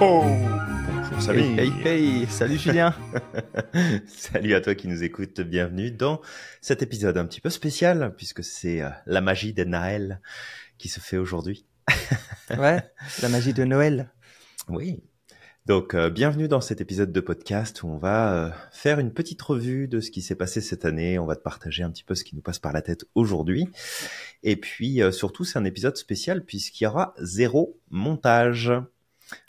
Oh, bonjour, salut hey, hey, Salut Julien Salut à toi qui nous écoute, bienvenue dans cet épisode un petit peu spécial, puisque c'est euh, la magie de Noël qui se fait aujourd'hui. ouais, la magie de Noël. Oui, donc, euh, bienvenue dans cet épisode de podcast où on va euh, faire une petite revue de ce qui s'est passé cette année. On va te partager un petit peu ce qui nous passe par la tête aujourd'hui. Et puis, surtout, c'est un épisode spécial puisqu'il y aura zéro montage.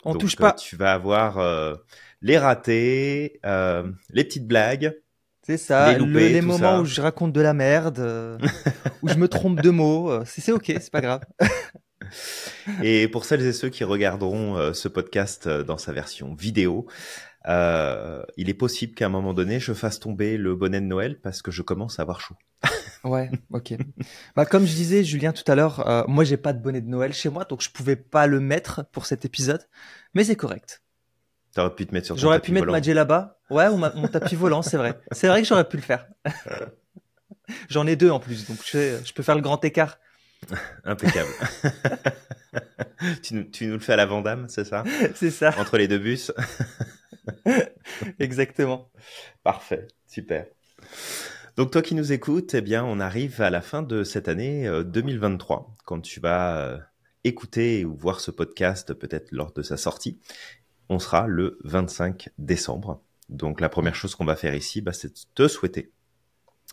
On touche euh, pas. Tu vas avoir euh, les ratés, euh, les petites blagues. C'est ça, les, les moments où je raconte de la merde, où je me trompe de mots. c'est ok, c'est pas grave. et pour celles et ceux qui regarderont ce podcast dans sa version vidéo, il est possible qu'à un moment donné, je fasse tomber le bonnet de Noël parce que je commence à avoir chaud. Ouais, ok. bah, comme je disais, Julien, tout à l'heure, euh, moi, j'ai pas de bonnet de Noël chez moi, donc je pouvais pas le mettre pour cet épisode, mais c'est correct. T'aurais pu te mettre sur ton J'aurais pu mettre volant. là-bas. Ouais, ou mon tapis volant, c'est vrai. C'est vrai que j'aurais pu le faire. J'en ai deux en plus, donc je, peux faire le grand écart. Impeccable. tu, nous, tu, nous, le fais à la Vandame, c'est ça C'est ça. Entre les deux bus. Exactement. Parfait, super. Donc toi qui nous écoutes, eh bien, on arrive à la fin de cette année 2023, euh, quand tu vas euh, écouter ou voir ce podcast peut-être lors de sa sortie. On sera le 25 décembre. Donc la première chose qu'on va faire ici, bah, c'est de te souhaiter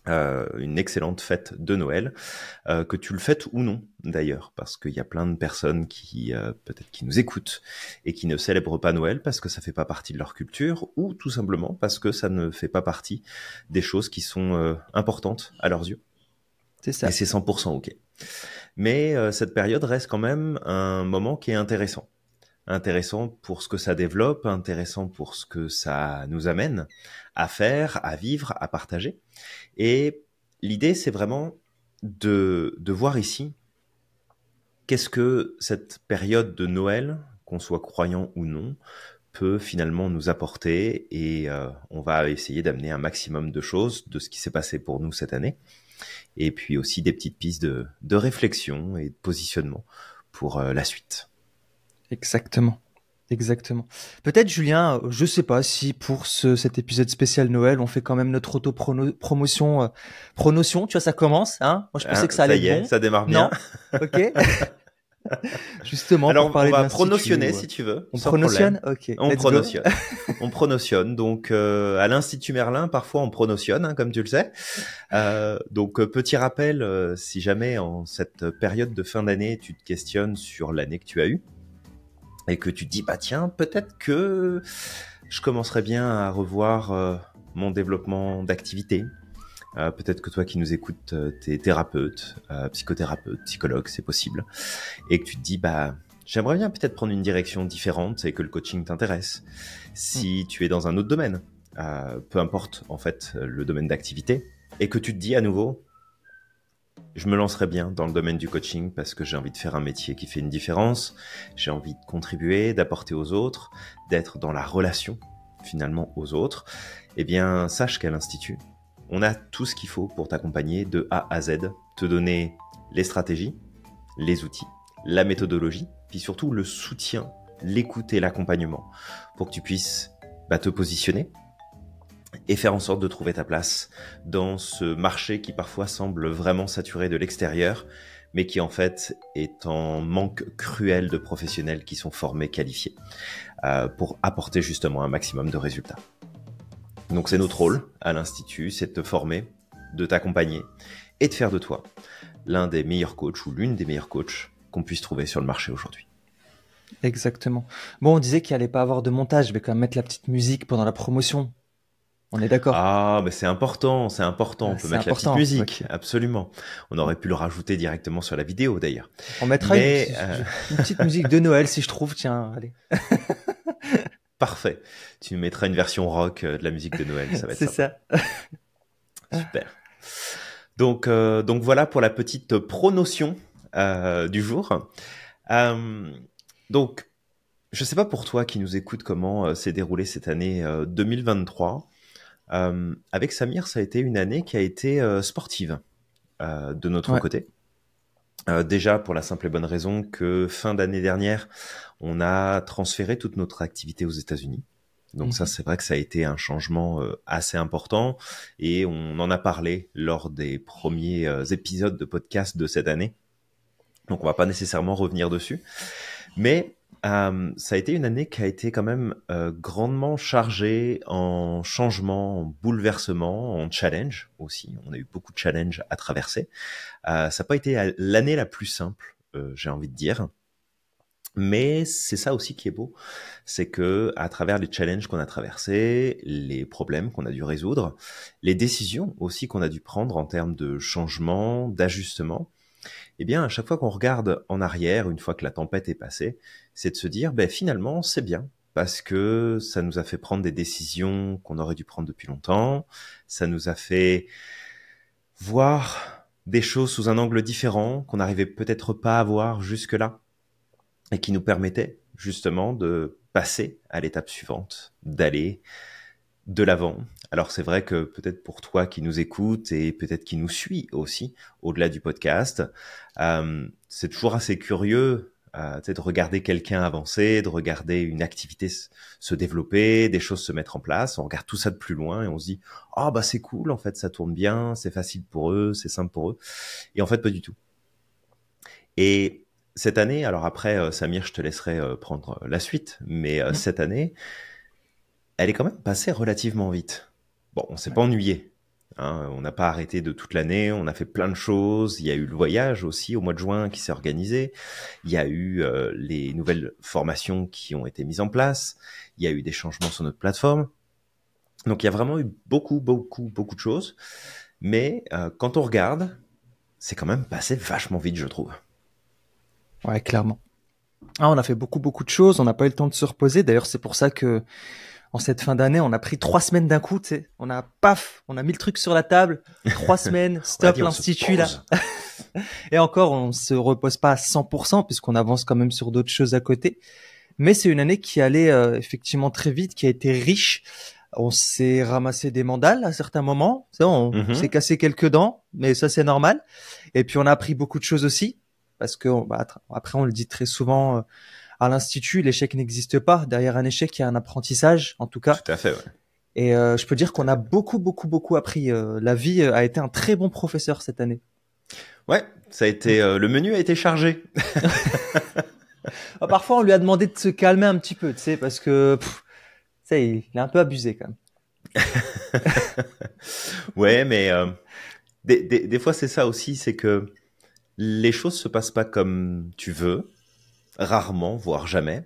euh, une excellente fête de Noël, euh, que tu le fêtes ou non d'ailleurs, parce qu'il y a plein de personnes qui euh, peut-être qui nous écoutent et qui ne célèbrent pas Noël parce que ça fait pas partie de leur culture ou tout simplement parce que ça ne fait pas partie des choses qui sont importantes à leurs yeux. C'est ça. Et c'est 100% ok. Mais cette période reste quand même un moment qui est intéressant intéressant pour ce que ça développe, intéressant pour ce que ça nous amène à faire, à vivre, à partager. Et l'idée, c'est vraiment de, de voir ici qu'est-ce que cette période de Noël, qu'on soit croyant ou non, peut finalement nous apporter et euh, on va essayer d'amener un maximum de choses de ce qui s'est passé pour nous cette année et puis aussi des petites pistes de, réflexion et de positionnement pour euh, la suite. Exactement. Exactement. Peut-être Julien, euh, je sais pas si pour ce, cet épisode spécial Noël, on fait quand même notre auto promotion euh, promotion, tu vois ça commence hein Moi je ah, pensais que ça, ça allait y Ça démarre bien. Non OK. Justement Alors, on va pronotionner euh, si tu veux. On pronotionne OK. On pronotionne. on pronotionne donc à l'Institut Merlin parfois on pronotionne hein, comme tu le sais. Euh, donc petit rappel si jamais en cette période de fin d'année tu te questionnes sur l'année que tu as eue et que tu te dis bah tiens peut-être que je commencerai bien à revoir euh, mon développement d'activité. Euh, peut-être que toi qui nous écoutes, euh, t'es thérapeute, euh, psychothérapeute, psychologue, c'est possible, et que tu te dis bah j'aimerais bien peut-être prendre une direction différente et que le coaching t'intéresse. Si hmm. tu es dans un autre domaine, peu importe en fait le domaine d'activité, et que tu te dis à nouveau je me lancerai bien dans le domaine du coaching parce que j'ai envie de faire un métier qui fait une différence, j'ai envie de contribuer, d'apporter aux autres, d'être dans la relation finalement aux autres. Eh bien, sache qu'à l'Institut, on a tout ce qu'il faut pour t'accompagner de A à Z, te donner les stratégies, les outils, la méthodologie, puis surtout le soutien, l'écoute et l'accompagnement pour que tu puisses bah, te positionner et faire en sorte de trouver ta place dans ce marché qui parfois semble vraiment saturé de l'extérieur, mais qui en fait est en manque cruel de professionnels qui sont formés, qualifiés, euh, pour apporter justement un maximum de résultats. Donc c'est notre rôle à l'Institut, c'est de te former, de t'accompagner et de faire de toi l'un des meilleurs coachs ou l'une des meilleures coachs qu'on puisse trouver sur le marché aujourd'hui. Exactement. Bon, on disait qu'il allait pas avoir de montage, je vais quand même mettre la petite musique pendant la promotion on est d'accord. Ah, mais c'est important, c'est important. On peut mettre la petite musique, absolument. On aurait pu le rajouter directement sur la vidéo d'ailleurs. On mettra une, euh, petite musique de Noël si je trouve, tiens, allez. Parfait. Tu nous mettras une version rock euh, de la musique de Noël, ça va être C'est ça. Super. Donc, euh, donc voilà pour la petite pronotion du jour. donc, je ne sais pas pour toi qui nous écoute comment s'est déroulée cette année 2023. Euh, avec Samir, ça a été une année qui a été euh, sportive euh, de notre côté. Euh, déjà pour la simple et bonne raison que fin d'année dernière, on a transféré toute notre activité aux États-Unis. Donc ça, mhm. c'est vrai que ça a été un changement euh, assez important et on en a parlé lors des premiers épisodes de podcast de cette année. Donc on va pas nécessairement revenir dessus. Mais euh, ça a été une année qui a été quand même euh, grandement chargée en changements, en bouleversements, en challenges aussi. On a eu beaucoup de challenges à traverser. Euh, ça n'a pas été l'année la plus simple, j'ai envie de dire. Mais c'est ça aussi qui est beau, c'est que à travers les challenges qu'on a traversés, les problèmes qu'on a dû résoudre, les décisions aussi qu'on a dû prendre en termes de changement, d'ajustement, eh bien, à chaque fois qu'on regarde en arrière, une fois que la tempête est passée, c'est de se dire, ben, finalement, c'est bien, parce que ça nous a fait prendre des décisions qu'on aurait dû prendre depuis longtemps, ça nous a fait voir des choses sous un angle différent qu'on n'arrivait peut-être pas à voir jusque-là, et qui nous permettait justement de passer à l'étape suivante, d'aller de l'avant, alors c'est vrai que peut-être pour toi qui nous écoute et peut-être qui nous suit aussi au-delà du podcast, euh, c'est toujours assez curieux euh, de regarder quelqu'un avancer, de regarder une activité se développer, des choses se mettre en place. On regarde tout ça de plus loin et on se dit ah bah c'est cool en fait ça tourne bien, c'est facile pour eux, c'est simple pour eux. Et en fait pas du tout. Et cette année, alors après euh, Samir, je te laisserai euh, prendre euh, la suite, mais mmh. cette année, elle est quand même passée relativement vite. Bon, on s'est pas ennuyé. Hein. on n'a pas arrêté de toute l'année, on a fait plein de choses. Il y a eu le voyage aussi au mois de juin qui s'est organisé. Il y a eu euh, les nouvelles formations qui ont été mises en place. Il y a eu des changements sur notre plateforme. Donc il y a vraiment eu beaucoup, beaucoup, beaucoup de choses. Mais euh, quand on regarde, c'est quand même passé vachement vite, je trouve. Ouais, clairement. Ah, on a fait beaucoup, beaucoup de choses. On n'a pas eu le temps de se reposer. D'ailleurs, c'est pour ça que en cette fin d'année, on a pris trois semaines d'un coup, tu sais. On a paf, on a mis le truc sur la table. Trois semaines, stop l'institut là. Et encore, on se repose pas à 100% puisqu'on avance quand même sur d'autres choses à côté. Mais c'est une année qui allait euh, effectivement très vite, qui a été riche. On s'est ramassé des mandales à certains moments. on mhm. s'est cassé quelques dents, mais ça c'est normal. Et puis on a appris beaucoup de choses aussi parce que bah, après on le dit très souvent. Euh, à l'institut, l'échec n'existe pas. Derrière un échec, il y a un apprentissage, en tout cas. Tout à fait. Ouais. Et euh, je peux dire qu'on a beaucoup, beaucoup, beaucoup appris. Euh, la vie euh, a été un très bon professeur cette année. Ouais, ça a été. le menu a été chargé. Ah, parfois, on lui a demandé de se calmer un petit peu, tu sais, parce que sais, il est un peu abusé quand même. ouais, mais des, des, des, fois, c'est ça aussi, c'est que les choses se passent pas comme tu veux rarement, voire jamais.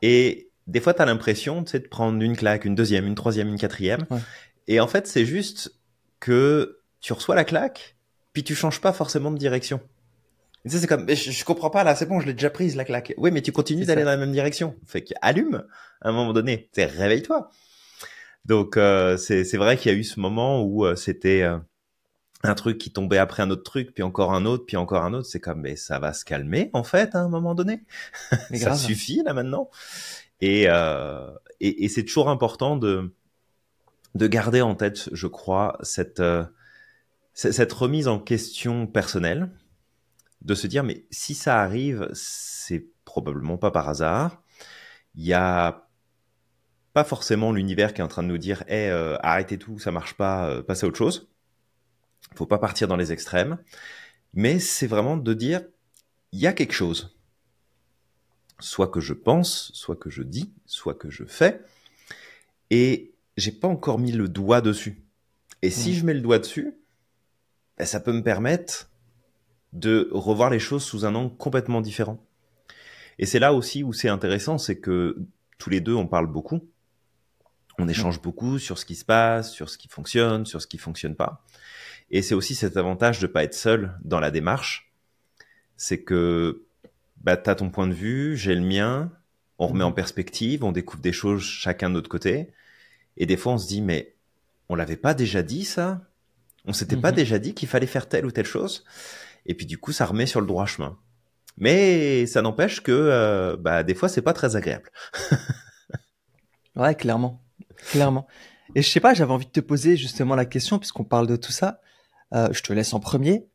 Et des fois, tu as l'impression de prendre une claque, une deuxième, une troisième, une quatrième. Et en fait, c'est juste que tu reçois la claque, puis tu changes pas forcément de direction. Tu sais, c'est comme, je, je, comprends pas là, c'est bon, je l'ai déjà prise la claque. Oui, mais tu continues d'aller dans la même direction. Fait allume à un moment donné, réveille-toi. Donc euh, c'est vrai qu'il y a eu ce moment où euh, c'était euh, un truc qui tombait après un autre truc, puis encore un autre, puis encore un autre. C'est comme, mais ça va se calmer en fait hein, à un moment donné. ça suffit là maintenant. Euh, et, et, c'est toujours important de, de garder en tête, je crois, cette, euh, cette remise en question personnelle, de se dire, mais si ça arrive, c'est probablement pas par hasard. Il y a pas forcément l'univers qui est en train de nous dire, hey, euh, arrêtez tout, ça marche pas, passez à autre chose faut pas partir dans les extrêmes, mais c'est vraiment de dire il y a quelque chose, soit que je pense, soit que je dis, soit que je fais, et j'ai pas encore mis le doigt dessus. Et si mmh. je mets le doigt dessus, ben, ça peut me permettre de revoir les choses sous un angle complètement différent. Et c'est là aussi où c'est intéressant, c'est que tous les deux, on parle beaucoup, on mmh. échange beaucoup sur ce qui se passe, sur ce qui fonctionne, sur ce qui fonctionne pas. Et c'est aussi cet avantage de ne pas être seul dans la démarche. C'est que bah, tu as ton point de vue, j'ai le mien, on remet en perspective, on découvre des choses chacun de notre côté. Et des fois, on se dit, mais on l'avait pas déjà dit ça On s'était pas mhm. déjà dit qu'il fallait faire telle ou telle chose Et puis du coup, ça remet sur le droit chemin. Mais ça n'empêche que euh, bah, des fois, c'est pas très agréable. ouais, clairement. Clairement. Et je sais pas, j'avais envie de te poser justement la question, puisqu'on parle de tout ça. Euh, je te laisse en premier.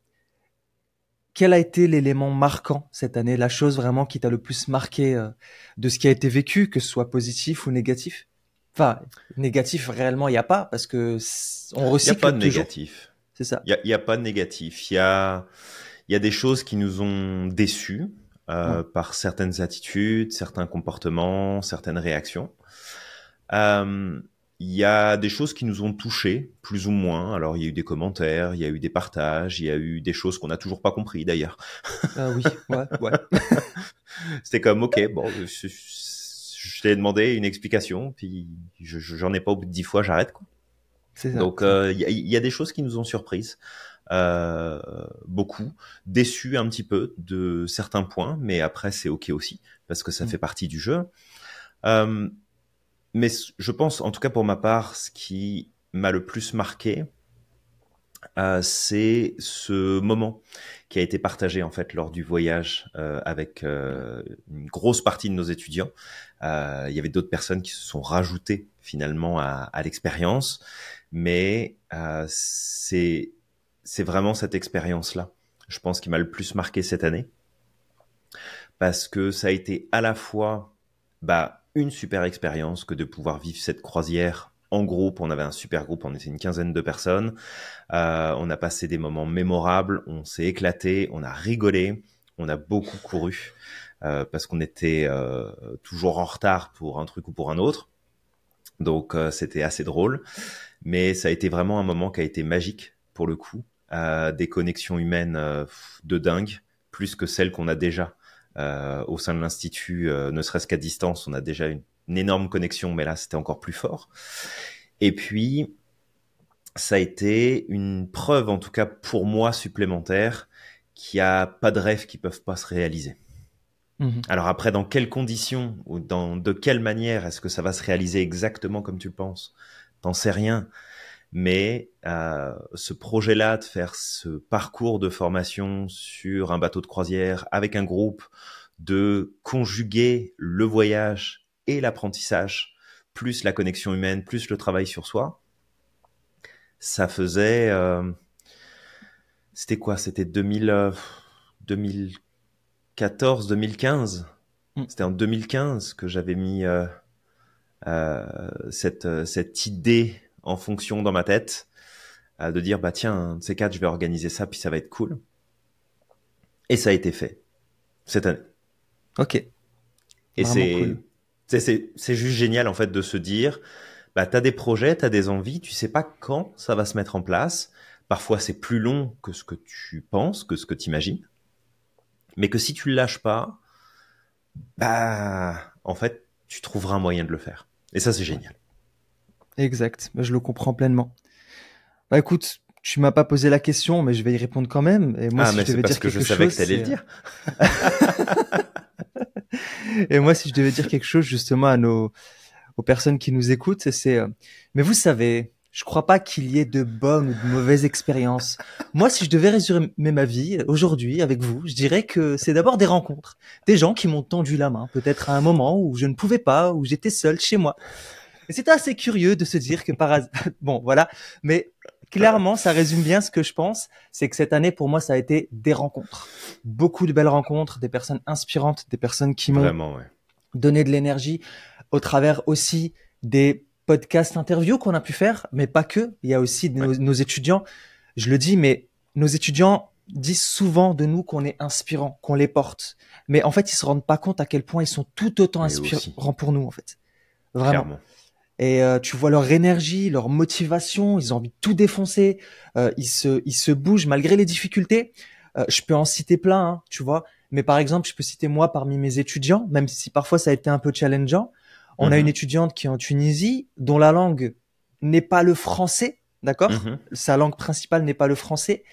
Quel a été l'élément marquant cette année, la chose vraiment qui t'a le plus marqué euh, de ce qui a été vécu, que ce soit positif ou négatif Enfin, négatif réellement, il n'y a pas parce que on recycle. Il n'y a pas de négatif. C'est ça. Il n'y a, pas de négatif. Il y a, y des choses qui nous ont déçus euh, par certaines attitudes, certains comportements, certaines réactions. Euh, il y a des choses qui nous ont touchés, plus ou moins. Alors, il y a eu des commentaires, il y a eu des partages, il y a eu des choses qu'on n'a toujours pas compris d'ailleurs. Ah oui, ouais, ouais. C'était comme, ok, bon, euh, je, t'ai demandé une explication, puis j'en ai pas au bout de dix fois, j'arrête. quoi. C'est Ça. Donc, euh, il y, a des choses qui nous ont surprises. Euh, beaucoup, déçus un petit peu de certains points, mais après c'est ok aussi parce que ça mm. fait partie du jeu. Euh, mais je pense, en tout cas pour ma part, ce qui m'a le plus marqué, euh, c'est ce moment qui a été partagé en fait lors du voyage euh, avec euh, une grosse partie de nos étudiants. Euh, il y avait d'autres personnes qui se sont rajoutées finalement à, à l'expérience, mais euh, c'est c'est vraiment cette expérience là, je pense, qui m'a le plus marqué cette année parce que ça a été à la fois bah une super expérience que de pouvoir vivre cette croisière en groupe. On avait un super groupe, on était une quinzaine de personnes. Euh, on a passé des moments mémorables, on s'est éclaté, on a rigolé, on a beaucoup couru euh, parce qu'on était euh, toujours en retard pour un truc ou pour un autre. Donc c'était assez drôle, mais ça a été vraiment un moment qui a été magique pour le coup. des connexions humaines de dingue, plus que celles qu'on a déjà euh, au sein de l'institut, euh, ne serait-ce qu'à distance, on a déjà une, énorme connexion, mais là c'était encore plus fort. Et puis ça a été une preuve, en tout cas pour moi supplémentaire, qu'il n'y a pas de rêves qui peuvent pas se réaliser. Mhm. Alors après, dans quelles conditions ou dans de quelle manière est-ce que ça va se réaliser exactement comme tu le penses T'en sais rien. Mais euh, ce projet-là de faire ce parcours de formation sur un bateau de croisière avec un groupe, de conjuguer le voyage et l'apprentissage, plus la connexion humaine, plus le travail sur soi, ça faisait... Euh, C'était quoi C'était 2000... 2014, 2015. C'était en 2015 que j'avais mis euh, euh, cette, euh, cette idée en fonction dans ma tête, de dire, bah tiens, ces quatre, je vais organiser ça, puis ça va être cool. Et ça a été fait cette année. Ok. Et c'est c'est juste génial en fait de se dire, bah t'as des projets, t'as des envies, tu sais pas quand ça va se mettre en place. Parfois c'est plus long que ce que tu penses, que ce que tu imagines. Mais que si tu le lâches pas, bah en fait tu trouveras un moyen de le faire. Et ça c'est génial. Exact, bah, je le comprends pleinement. Bah écoute, tu m'as pas posé la question, mais je vais y répondre quand même. Et moi, ah, si je devais dire que quelque je savais chose, allais le dire. Euh, et moi, si je devais dire quelque chose justement à nos aux personnes qui nous écoutent, c'est euh, mais vous savez, je crois pas qu'il y ait de bonnes ou de mauvaises expériences. Moi, si je devais résumer ma vie aujourd'hui avec vous, je dirais que c'est d'abord des rencontres, des gens qui m'ont tendu la main, peut-être à un moment où je ne pouvais pas, où j'étais seul chez moi c'est assez curieux de se dire que par hasard, bon, voilà, mais clairement, ça résume bien ce que je pense, c'est que cette année, pour moi, ça a été des rencontres. Beaucoup de belles rencontres, des personnes inspirantes, des personnes qui m'ont donné de l'énergie au travers aussi des podcasts interviews qu'on a pu faire, mais pas que. Il y a aussi nos, étudiants. Je le dis, mais nos étudiants disent souvent de nous qu'on est inspirants, qu'on les porte. Mais en fait, ils se rendent pas compte à quel point ils sont tout autant inspirants pour nous, en fait. Vraiment et euh, tu vois leur énergie, leur motivation, ils ont envie de tout défoncer, euh, ils se ils se bougent malgré les difficultés. Euh, je peux en citer plein, hein, tu vois, mais par exemple, je peux citer moi parmi mes étudiants, même si parfois ça a été un peu challengeant. On a mhm. une étudiante qui est en Tunisie dont la langue n'est pas le français, d'accord mhm. Sa langue principale n'est pas le français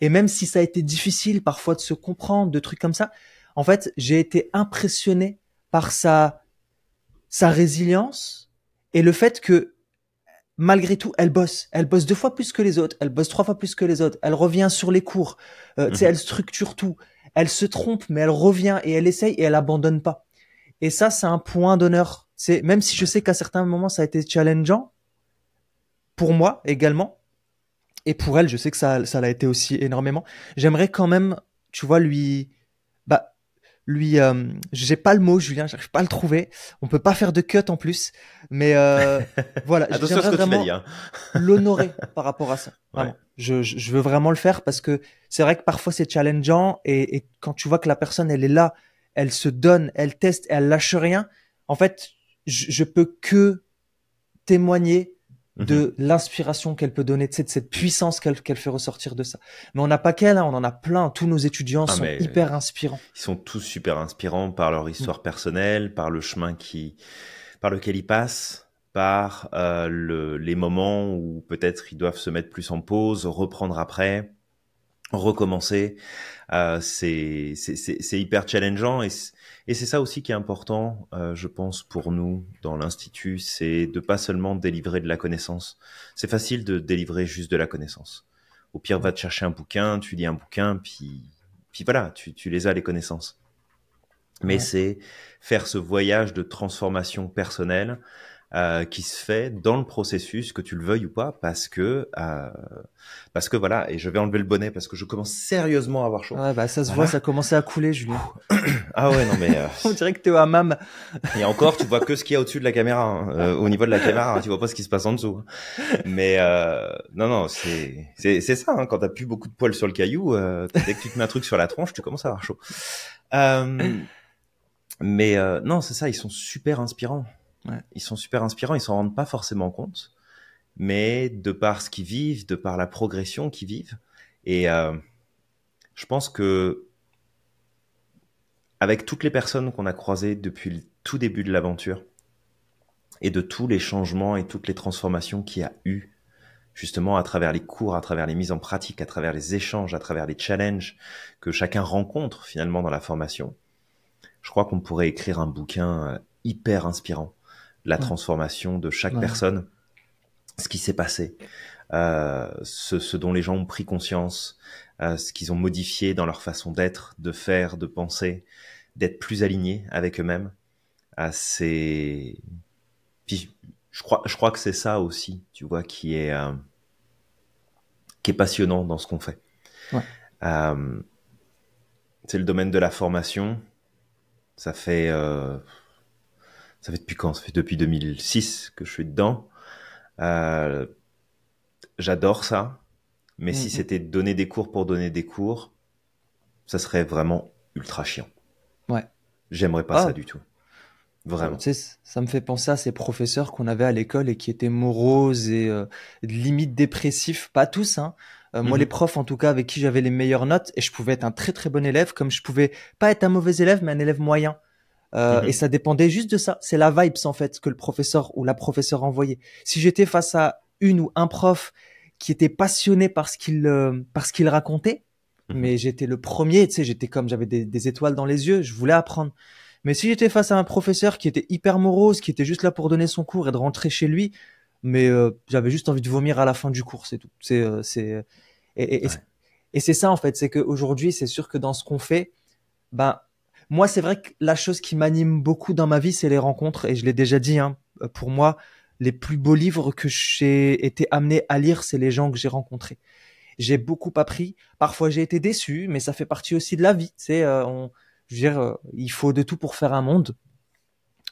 et même si ça a été difficile parfois de se comprendre, de trucs comme ça, en fait, j'ai été impressionné par sa sa résilience, et le fait que malgré tout, elle bosse. Elle bosse deux fois plus que les autres. Elle bosse trois fois plus que les autres. Elle revient sur les cours. Euh, mhm. elle structure tout. Elle se trompe, mais elle revient et elle essaye et elle abandonne pas. Et ça, c'est un point d'honneur. C'est même si je sais qu'à certains moments ça a été challengeant pour moi également et pour elle, je sais que ça, ça l'a été aussi énormément. J'aimerais quand même, tu vois, lui lui, euh, j'ai pas le mot, Julien, j'arrive pas à le trouver. On peut pas faire de cut en plus, mais euh, voilà, j'aimerais vraiment hein. l'honorer par rapport à ça. Je, veux vraiment le faire parce que c'est vrai que parfois c'est challengeant et, quand tu vois que la personne elle est là, elle se donne, elle teste, elle lâche rien. En fait, je, je peux que témoigner de mhm. l'inspiration qu'elle peut donner, de cette, cette puissance qu'elle fait ressortir de ça. Mais on n'a pas qu'elle, hein, on en a plein. Tous nos étudiants ah, sont hyper inspirants. Ils sont tous super inspirants par leur histoire mm. personnelle, par le chemin qui, par lequel ils passent, par euh, le, les moments où peut-être ils doivent se mettre plus en pause, reprendre après, recommencer. Euh, c'est hyper challengeant et et c'est ça aussi qui est important, euh, je pense, pour nous dans l'institut, c'est de pas seulement délivrer de la connaissance. C'est facile de délivrer juste de la connaissance. Au pire, va te chercher un bouquin, tu lis un bouquin, puis, puis voilà, tu, tu les as les connaissances. Mais c'est faire ce voyage de transformation personnelle euh, qui se fait dans le processus, que tu le veuilles ou pas, parce que euh, parce que voilà. Et je vais enlever le bonnet parce que je commence sérieusement à avoir chaud. Ah bah ça se voit, ça commencé à couler, Julien. ah ouais, non mais euh, on dirait que t'es au hammam. et encore, tu vois que ce qu'il y a au-dessus de la caméra, hein. euh, au niveau de la caméra, hein, tu vois pas ce qui se passe en dessous. Hein. Mais non non, c'est c'est c'est ça. quand quand t'as plus beaucoup de poils sur le caillou, dès que tu te mets un truc sur la tronche, tu commences à avoir chaud. Euh, mais non, c'est ça, ils sont super inspirants. Ils sont super inspirants, ils s'en rendent pas forcément compte, mais de par ce qu'ils vivent, de par la progression qu'ils vivent, et euh, je pense que avec toutes les personnes qu'on a croisées depuis le tout début de l'aventure et de tous les changements et toutes les transformations qu'il y a eu justement à travers les cours, à travers les mises en pratique, à travers les échanges, à travers les challenges que chacun rencontre finalement dans la formation, je crois qu'on pourrait écrire un bouquin euh, hyper inspirant la transformation de chaque personne, ce qui s'est passé, euh, ce, ce, dont les gens ont pris conscience, euh, ce qu'ils ont modifié dans leur façon d'être, de faire, de penser, d'être plus alignés avec eux-mêmes. Assez... Euh, puis je crois, je crois que c'est ça aussi, tu vois, qui est euh, qui est passionnant dans ce qu'on fait. Ouais. c'est le domaine de la formation. Ça fait ça fait depuis quand Ça fait depuis 2006 que je suis dedans. Euh, J'adore ça. Mais si mm-hmm. c'était donner des cours pour donner des cours, ça serait vraiment ultra chiant. Ouais. J'aimerais pas ah. ça du tout. Vraiment. Tu ça me fait penser à ces professeurs qu'on avait à l'école et qui étaient moroses et euh, limite dépressifs. Pas tous, hein. Euh, moi, les mm-hmm. profs, en tout cas, avec qui j'avais les meilleures notes, et je pouvais être un très très bon élève, comme je pouvais pas être un mauvais élève, mais un élève moyen. Euh, mhm. Et ça dépendait juste de ça. C'est la vibe, en fait que le professeur ou la professeure envoyait. Si j'étais face à une ou un prof qui était passionné par ce qu'il euh, qu'il racontait, mhm. mais j'étais le premier, tu sais, j'étais comme j'avais des, étoiles dans les yeux, je voulais apprendre. Mais si j'étais face à un professeur qui était hyper morose, qui était juste là pour donner son cours et de rentrer chez lui, mais euh, j'avais juste envie de vomir à la fin du cours, c'est tout. C'est c'est et, et c'est ça en fait, c'est qu'aujourd'hui, c'est sûr que dans ce qu'on fait, ben moi, c'est vrai que la chose qui m'anime beaucoup dans ma vie, c'est les rencontres, et je l'ai déjà dit, hein. euh, pour moi, les plus beaux livres que j'ai été amené à lire, c'est les gens que j'ai rencontrés. J'ai beaucoup appris. Parfois, j'ai été déçu, mais ça fait partie aussi de la vie. C'est, euh, je veux dire, euh, il faut de tout pour faire un monde.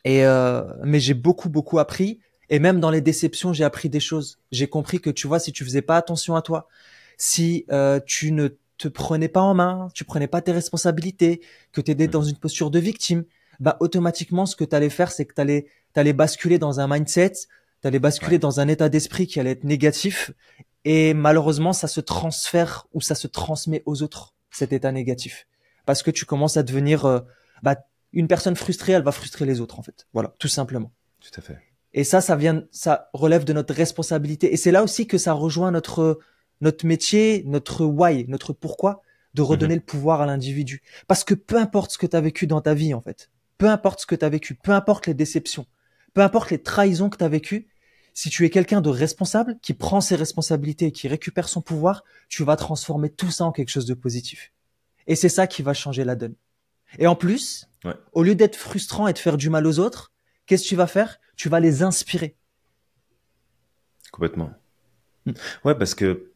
Et euh, mais j'ai beaucoup beaucoup appris. Et même dans les déceptions, j'ai appris des choses. J'ai compris que tu vois, si tu faisais pas attention à toi, si tu ne te prenais pas en main, tu prenais pas tes responsabilités, que tu étais mm. dans une posture de victime, bah automatiquement ce que tu allais faire c'est que tu allais, basculer dans un mindset, tu allais basculer dans un état d'esprit qui allait être négatif et malheureusement ça se transfère ou ça se transmet aux autres cet état négatif parce que tu commences à devenir euh, bah, une personne frustrée, elle va frustrer les autres en fait. Voilà, tout simplement. Tout à fait. Et ça ça vient ça relève de notre responsabilité et c'est là aussi que ça rejoint notre notre métier, notre why, notre pourquoi, de mhm. redonner le pouvoir à l'individu. Parce que peu importe ce que tu as vécu dans ta vie, en fait, peu importe ce que tu as vécu, peu importe les déceptions, peu importe les trahisons que tu as vécues, si tu es quelqu'un de responsable, qui prend ses responsabilités et qui récupère son pouvoir, tu vas transformer tout ça en quelque chose de positif. Et c'est ça qui va changer la donne. Et en plus, au lieu d'être frustrant et de faire du mal aux autres, qu'est-ce que tu vas faire Tu vas les inspirer. Complètement. Ouais, parce que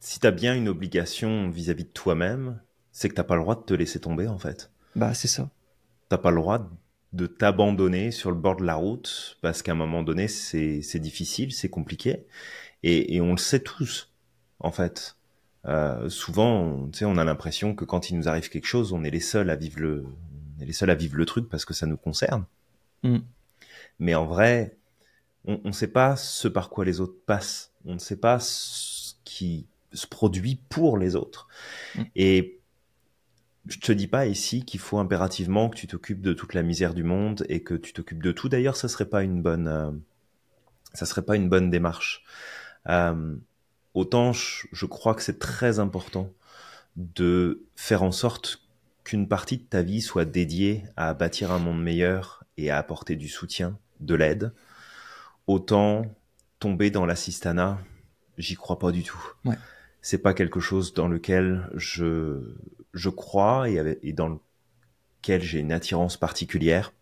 si t'as bien une obligation vis-à-vis de toi-même, c'est que t'as pas le droit de te laisser tomber en fait. Bah c'est ça. T'as pas le droit de t'abandonner sur le bord de la route parce qu'à un moment donné c'est difficile, c'est compliqué et, et, on le sait tous en fait. Euh, souvent, tu sais, on a l'impression que quand il nous arrive quelque chose, on est les seuls à vivre le, on est les seuls à vivre le truc parce que ça nous concerne. Mm. Mais en vrai, on ne sait pas ce par quoi les autres passent. On ne sait pas ce qui se produit pour les autres. Mm. Et je te dis pas ici qu'il faut impérativement que tu t'occupes de toute la misère du monde et que tu t'occupes de tout. D'ailleurs, ça serait pas une bonne, euh, ça serait pas une bonne démarche. Euh, autant je, crois que c'est très important de faire en sorte qu'une partie de ta vie soit dédiée à bâtir un monde meilleur et à apporter du soutien, de l'aide. Autant tomber dans l'assistana, j'y crois pas du tout. Ouais c'est pas quelque chose dans lequel je, je crois et, dans lequel j'ai une attirance particulière.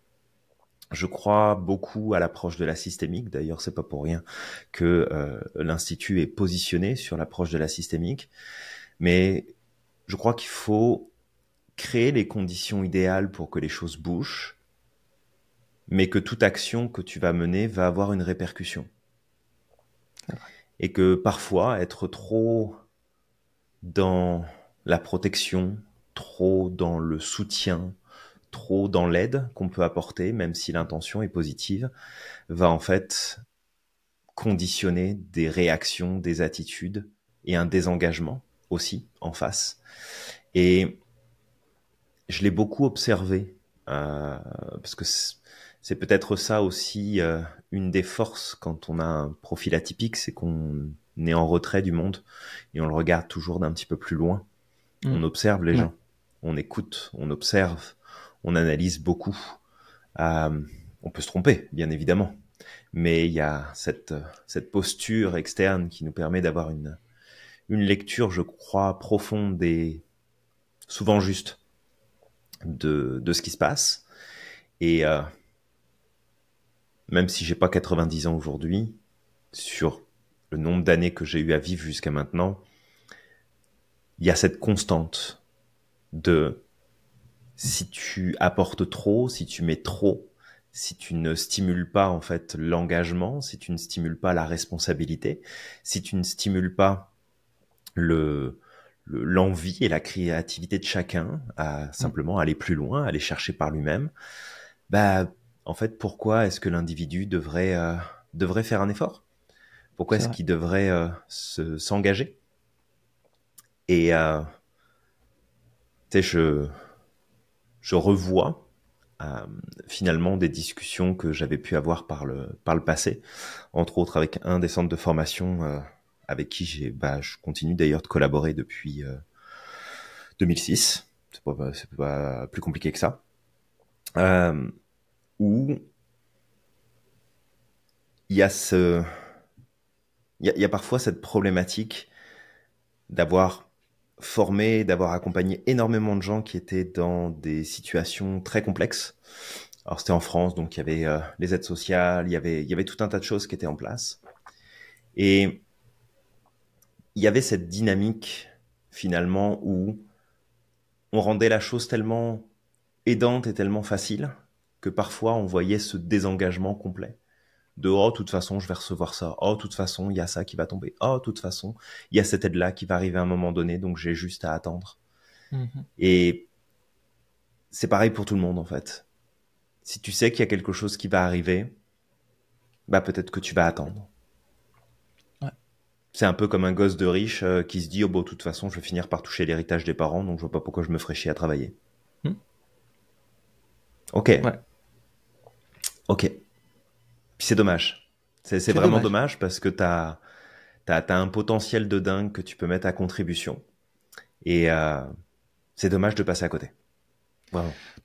Je crois beaucoup à l'approche de la systémique. D'ailleurs, c'est pas pour rien que euh, l'institut est positionné sur l'approche de la systémique. Mais je crois qu'il faut créer les conditions idéales pour que les choses bougent, mais que toute action que tu vas mener va avoir une répercussion. Et que parfois, être trop dans la protection, trop dans le soutien, trop dans l'aide qu'on peut apporter, même si l'intention est positive, va en fait conditionner des réactions, des attitudes et un désengagement aussi en face. Et je l'ai beaucoup observé, euh, parce que c'est peut-être ça aussi euh, une des forces quand on a un profil atypique, c'est qu'on né en retrait du monde et on le regarde toujours d'un petit peu plus loin. Mm. On observe les gens, on écoute, on observe, on analyse beaucoup. Euh, on peut se tromper, bien évidemment, mais il y a cette, posture externe qui nous permet d'avoir une, lecture, je crois, profonde et souvent juste de, ce qui se passe. Et euh, même si j'ai pas 90 ans aujourd'hui, sur le nombre d'années que j'ai eu à vivre jusqu'à maintenant, il y a cette constante de si tu apportes trop, si tu mets trop, si tu ne stimules pas en fait l'engagement, si tu ne stimules pas la responsabilité, si tu ne stimules pas l'envie et la créativité de chacun à simplement aller plus loin, aller chercher par lui-même, bah en fait pourquoi est-ce que l'individu devrait euh, devrait faire un effort pourquoi est-ce qu'il devrait devraient euh, s'engager Et euh, je, je revois euh, finalement des discussions que j'avais pu avoir par le, par le passé, entre autres avec un des centres de formation euh, avec qui j'ai, bah, je continue d'ailleurs de collaborer depuis 2006. C'est pas, bah, pas plus compliqué que ça. où il y a ce, il y, a parfois cette problématique d'avoir formé, d'avoir accompagné énormément de gens qui étaient dans des situations très complexes. Alors c'était en France, donc il y avait euh, les aides sociales, il y avait, il y avait tout un tas de choses qui étaient en place. Et il y avait cette dynamique finalement où on rendait la chose tellement aidante et tellement facile que parfois on voyait ce désengagement complet de oh, toute façon, je vais recevoir ça. Oh, toute façon, il y a ça qui va tomber. Oh, toute façon, il y a cette aide-là qui va arriver à un moment donné, donc j'ai juste à attendre. Mm-hmm. Et c'est pareil pour tout le monde, en fait. Si tu sais qu'il y a quelque chose qui va arriver, bah peut-être que tu vas attendre. C'est un peu comme un gosse de riche euh, qui se dit oh bon, de toute façon, je vais finir par toucher l'héritage des parents, donc je vois pas pourquoi je me ferais chier à travailler. Mm. Ok. Ok c'est dommage. C'est vraiment dommage. parce que tu as, un potentiel de dingue que tu peux mettre à contribution. Et euh, c'est dommage de passer à côté.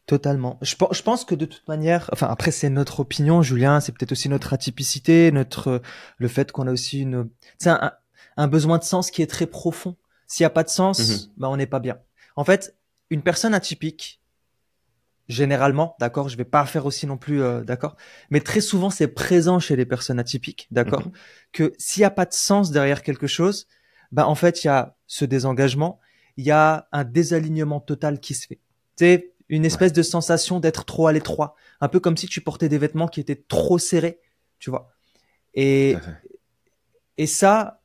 Totalement. Je, pense que de toute manière, enfin après c'est notre opinion, Julien, c'est peut-être aussi notre atypicité, notre le fait qu'on a aussi une, un, un besoin de sens qui est très profond. S'il y a pas de sens, mm-hmm. bah on n'est pas bien. En fait, une personne atypique, généralement, d'accord Je vais pas faire aussi non plus, euh, d'accord Mais très souvent, c'est présent chez les personnes atypiques, d'accord mhm. Que s'il n'y a pas de sens derrière quelque chose, bah en fait, il y a ce désengagement, il y a un désalignement total qui se fait. C'est une espèce de sensation d'être trop à l'étroit, un peu comme si tu portais des vêtements qui étaient trop serrés, tu vois. Et et ça,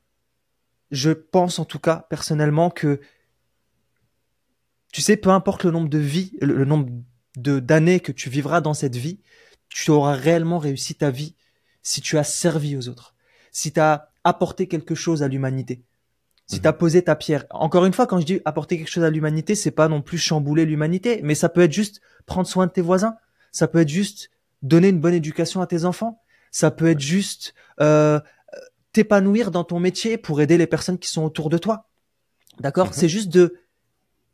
je pense en tout cas personnellement que tu sais, peu importe le nombre de vies, le nombre d'années que tu vivras dans cette vie, tu auras réellement réussi ta vie si tu as servi aux autres, si tu as apporté quelque chose à l'humanité, si tu as mhm. posé ta pierre. Encore une fois, quand je dis apporter quelque chose à l'humanité, c'est pas non plus chambouler l'humanité, mais ça peut être juste prendre soin de tes voisins, ça peut être juste donner une bonne éducation à tes enfants, ça peut être juste euh, t'épanouir dans ton métier pour aider les personnes qui sont autour de toi. D'accord mhm. C'est juste de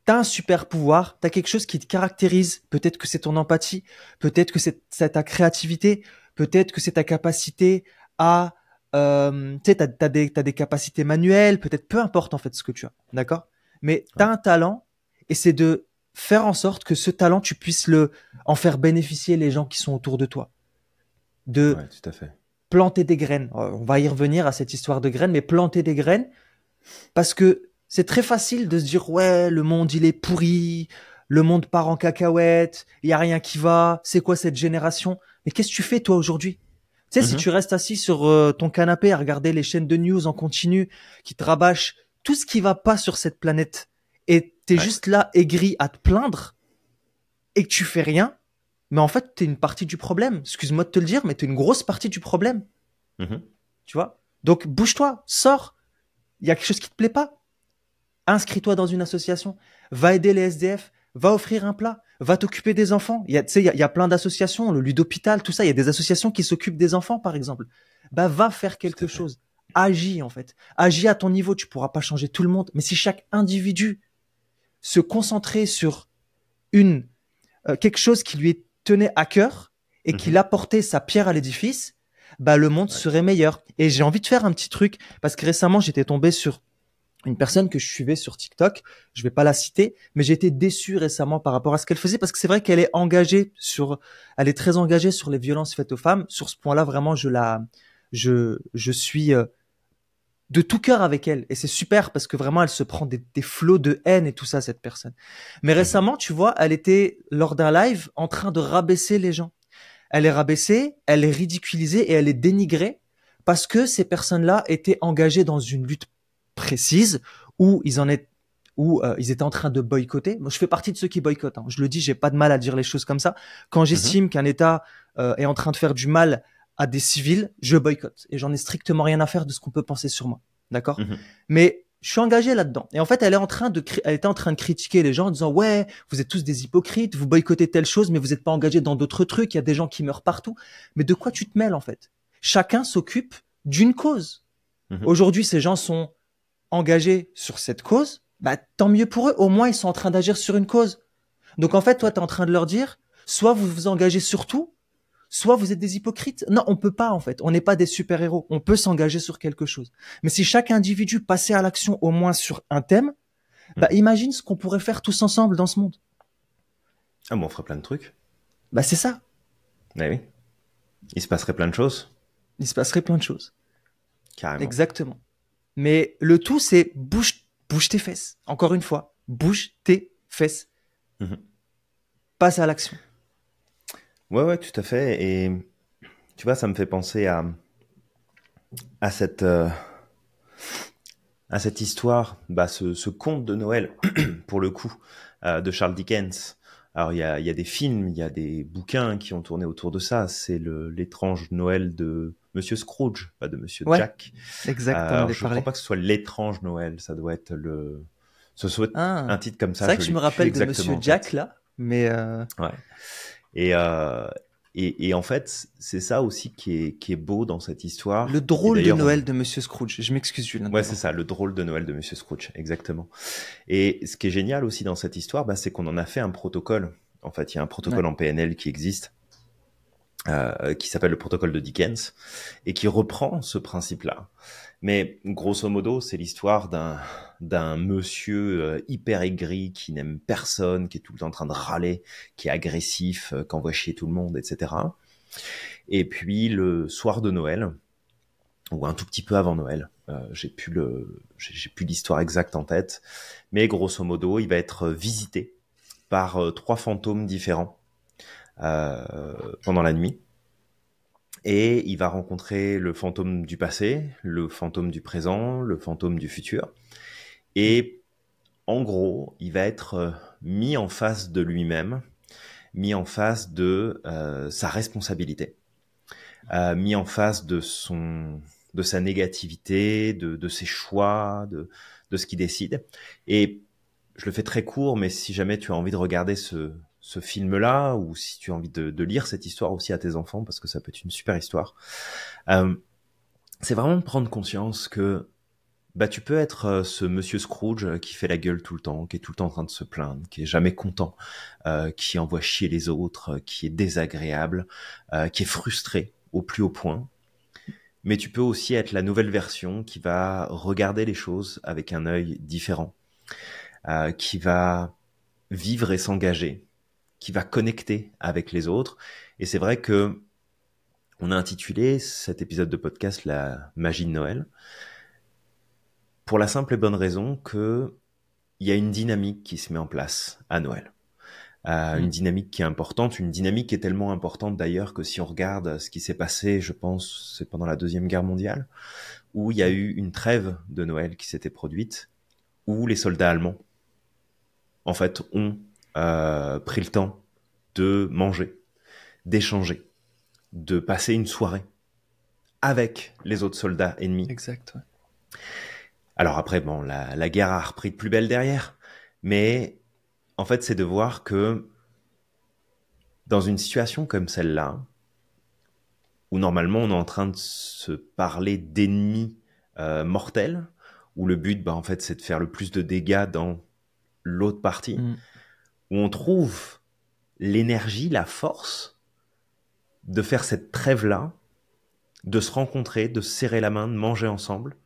T'as un super pouvoir, t'as quelque chose qui te caractérise. Peut-être que c'est ton empathie, peut-être que c'est ta créativité, peut-être que c'est ta capacité à, euh, tu sais, t'as des, capacités manuelles, peut-être, peu importe en fait ce que tu as, d'accord Mais t'as un talent et c'est de faire en sorte que ce talent, tu puisses le en faire bénéficier les gens qui sont autour de toi. De fait. planter des graines. Euh, on va y revenir à cette histoire de graines, mais planter des graines parce que c'est très facile de se dire ouais, le monde il est pourri, le monde part en cacahuète, il y a rien qui va, c'est quoi cette génération Mais qu'est-ce que tu fais toi aujourd'hui Tu sais, si mhm. tu restes assis sur euh, ton canapé à regarder les chaînes de news en continu qui te rabâchent tout ce qui va pas sur cette planète et t'es es juste là aigri à te plaindre et que tu fais rien, mais en fait tu es une partie du problème. Excuse-moi de te le dire, mais t'es une grosse partie du problème. Mhm. Tu vois Donc bouge-toi, sors. Il y a quelque chose qui te plaît pas inscris-toi dans une association, va aider les SDF, va offrir un plat, va t'occuper des enfants. Il y a, il plein d'associations, le d'hôpital, tout ça. Il y a des associations qui s'occupent des enfants, par exemple. Bah, va faire quelque chose. Agis, en fait. Agis à ton niveau. Tu pourras pas changer tout le monde. Mais si chaque individu se concentrait sur une, euh, quelque chose qui lui tenait à cœur et qu'il mhm. apportait sa pierre à l'édifice, bah, le monde serait meilleur. Et j'ai envie de faire un petit truc parce que récemment, j'étais tombé sur une personne que je suivais sur TikTok, je vais pas la citer, mais j'ai été déçu récemment par rapport à ce qu'elle faisait parce que c'est vrai qu'elle est engagée sur, elle est très engagée sur les violences faites aux femmes. Sur ce point-là, vraiment, je la, je, je suis euh, de tout cœur avec elle et c'est super parce que vraiment elle se prend des, des flots de haine et tout ça cette personne. Mais récemment, tu vois, elle était lors d'un live en train de rabaisser les gens. Elle est rabaissée, elle est ridiculisée et elle est dénigrée parce que ces personnes-là étaient engagées dans une lutte précise où ils en étaient où euh, ils étaient en train de boycotter. Moi, je fais partie de ceux qui boycottent. Hein. Je le dis, j'ai pas de mal à dire les choses comme ça. Quand j'estime mhm. qu'un État euh, est en train de faire du mal à des civils, je boycotte et j'en ai strictement rien à faire de ce qu'on peut penser sur moi. D'accord mhm. Mais je suis engagé là-dedans. Et en fait, elle est en train de, elle était en train de critiquer les gens en disant ouais, vous êtes tous des hypocrites, vous boycottez telle chose, mais vous n'êtes pas engagé dans d'autres trucs. Il y a des gens qui meurent partout. Mais de quoi tu te mêles en fait Chacun s'occupe d'une cause. Mhm. Aujourd'hui, ces gens sont engagés sur cette cause, bah, tant mieux pour eux. Au moins, ils sont en train d'agir sur une cause. Donc, en fait, toi, tu es en train de leur dire, soit vous vous engagez sur tout, soit vous êtes des hypocrites. Non, on peut pas, en fait. On n'est pas des super-héros. On peut s'engager sur quelque chose. Mais si chaque individu passait à l'action au moins sur un thème, hmm. bah, imagine ce qu'on pourrait faire tous ensemble dans ce monde. Ah, bon, on ferait plein de trucs. Bah, c'est ça. Mais eh oui. Il se passerait plein de choses. Il se passerait plein de choses. Carrément. Exactement. Mais le tout, c'est bouge, bouge tes fesses. Encore une fois, bouge tes fesses. Mhm. Passe à l'action. Ouais, ouais, tout à fait. Et tu vois, ça me fait penser à, à cette. Euh, histoire, bah, ce, conte de Noël, pour le coup, euh, de Charles Dickens, alors il y a, y a, des films, il y a des bouquins qui ont tourné autour de ça. C'est l'étrange Noël de Monsieur Scrooge, pas de Monsieur Jack. Exactement. Euh, je ne crois pas que ce soit l'étrange Noël, ça doit être le, ce soit ah, un titre comme ça. C'est vrai que je me rappelle de Monsieur Jack là, mais. Euh... Ouais. Et, euh, et, en fait, c'est ça aussi qui est, beau dans cette histoire. Le drôle de Noël de Monsieur Scrooge. Je m'excuse, Julien. Ouais, c'est ça, le drôle de Noël de Monsieur Scrooge, exactement. Et ce qui est génial aussi dans cette histoire, bah, c'est qu'on en a fait un protocole. En fait, il y a un protocole en PNL qui existe. Euh, qui s'appelle le protocole de Dickens et qui reprend ce principe-là. Mais grosso modo, c'est l'histoire d'un d'un monsieur euh, hyper aigri qui n'aime personne, qui est tout le temps en train de râler, qui est agressif, euh, qui envoie chier tout le monde, etc. Et puis le soir de Noël, ou un tout petit peu avant Noël, euh, j'ai plus le, plus l'histoire exacte en tête, mais grosso modo, il va être visité par trois fantômes différents pendant la nuit. Et il va rencontrer le fantôme du passé, le fantôme du présent, le fantôme du futur. Et en gros, il va être euh, mis en face de lui-même, mis en face de euh, sa responsabilité, euh, mis en face de son de sa négativité, de, de ses choix, de, de ce qu'il décide. Et je le fais très court, mais si jamais tu as envie de regarder ce, ce film-là, ou si tu as envie de, de, lire cette histoire aussi à tes enfants, parce que ça peut être une super histoire, c'est vraiment de prendre conscience que bah tu peux être euh, ce monsieur Scrooge euh, qui fait la gueule tout le temps, qui est tout le temps en train de se plaindre, qui est jamais content, euh, qui envoie chier les autres, qui est désagréable, qui est frustré au plus haut point. Mais tu peux aussi être la nouvelle version qui va regarder les choses avec un œil différent, qui va vivre et s'engager, qui va connecter avec les autres. Et c'est vrai que on a intitulé cet épisode de podcast la magie de Noël. Pour la simple et bonne raison que y a une dynamique qui se met en place à Noël. Euh, une mm. dynamique qui est importante, une dynamique qui est tellement importante d'ailleurs que si on regarde ce qui s'est passé, je pense, c'est pendant la Deuxième Guerre mondiale, où il y a eu une trêve de Noël qui s'était produite, où les soldats allemands, en fait, ont euh, pris le temps de manger, d'échanger, de passer une soirée avec les autres soldats ennemis. Exact. Alors après, bon, la, guerre a repris de plus belle derrière, mais en fait, c'est de voir que dans une situation comme celle-là, où normalement on est en train de se parler d'ennemis euh, mortels, où le but, bah, en fait, c'est de faire le plus de dégâts dans l'autre partie, mm. où on trouve l'énergie, la force de faire cette trêve-là, de se rencontrer, de serrer la main, de manger ensemble,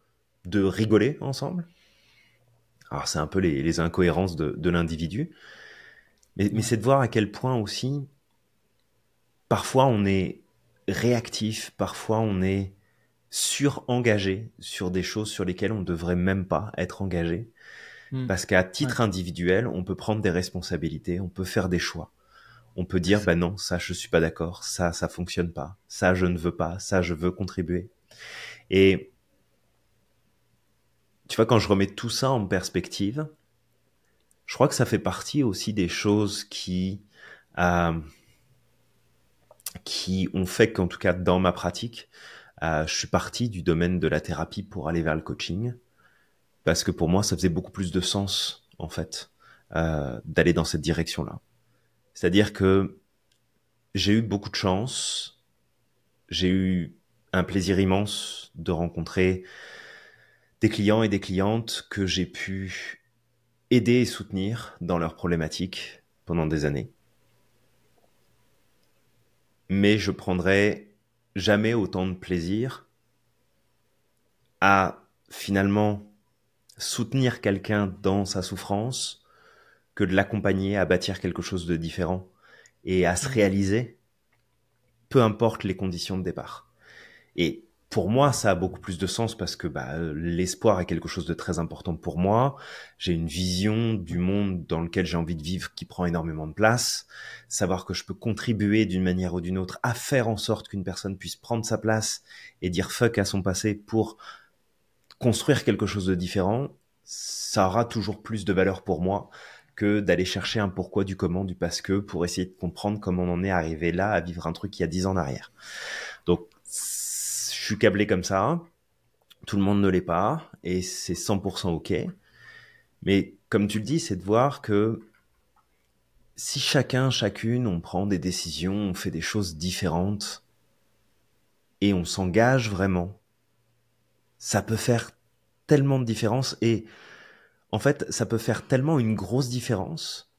de rigoler ensemble. Alors c'est un peu les, incohérences de, l'individu, mais, c'est de voir à quel point aussi, parfois on est réactif, parfois on est surengagé sur des choses sur lesquelles on ne devrait même pas être engagé, hmm. parce qu'à titre individuel, on peut prendre des responsabilités, on peut faire des choix. On peut dire, bah non, ça je suis pas d'accord, ça ça fonctionne pas, ça je ne veux pas, ça je veux contribuer. Et tu vois, quand je remets tout ça en perspective, je crois que ça fait partie aussi des choses qui, euh, qui ont fait qu'en tout cas dans ma pratique, euh, je suis parti du domaine de la thérapie pour aller vers le coaching, parce que pour moi, ça faisait beaucoup plus de sens, en fait, euh, d'aller dans cette direction-là. C'est-à-dire que j'ai eu beaucoup de chance, j'ai eu un plaisir immense de rencontrer des clients et des clientes que j'ai pu aider et soutenir dans leurs problématiques pendant des années. Mais je prendrai jamais autant de plaisir à finalement soutenir quelqu'un dans sa souffrance que de l'accompagner à bâtir quelque chose de différent et à se mmh. réaliser, peu importe les conditions de départ. Et pour moi, ça a beaucoup plus de sens parce que bah, l'espoir est quelque chose de très important pour moi. J'ai une vision du monde dans lequel j'ai envie de vivre qui prend énormément de place. Savoir que je peux contribuer d'une manière ou d'une autre à faire en sorte qu'une personne puisse prendre sa place et dire fuck à son passé pour construire quelque chose de différent, ça aura toujours plus de valeur pour moi que d'aller chercher un pourquoi, du comment, du parce que pour essayer de comprendre comment on en est arrivé là à vivre un truc il y a dix ans en arrière. Donc suis câblé comme ça, tout le monde ne l'est pas, et c'est 100% OK. Mais comme tu le dis, c'est de voir que si chacun, chacune, on prend des décisions, on fait des choses différentes, et on s'engage vraiment, ça peut faire tellement de différence, et en fait, ça peut faire tellement une grosse différence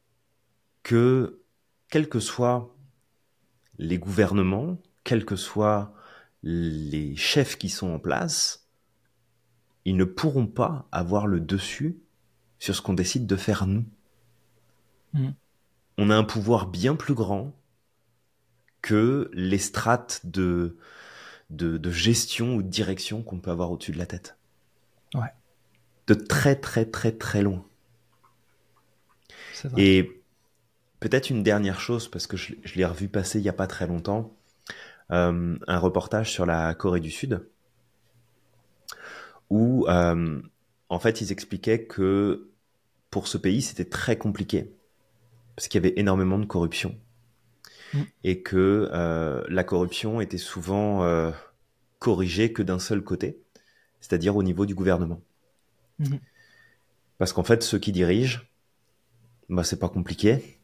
que, quels que soient les gouvernements, quels que soient les chefs qui sont en place, ils ne pourront pas avoir le dessus sur ce qu'on décide de faire nous. Mm. On a un pouvoir bien plus grand que les strates de, de, gestion ou de direction qu'on peut avoir au-dessus de la tête. Ouais. De très très très très loin. Et peut-être une dernière chose, parce que je, l'ai revu passer il n'y a pas très longtemps, euh, un reportage sur la Corée du Sud où euh, en fait ils expliquaient que pour ce pays c'était très compliqué parce qu'il y avait énormément de corruption mm. et que euh, la corruption était souvent corrigée que d'un seul côté, c'est-à-dire au niveau du gouvernement. Mm-hmm. Parce qu'en fait, ceux qui dirigent, bah, c'est pas compliqué,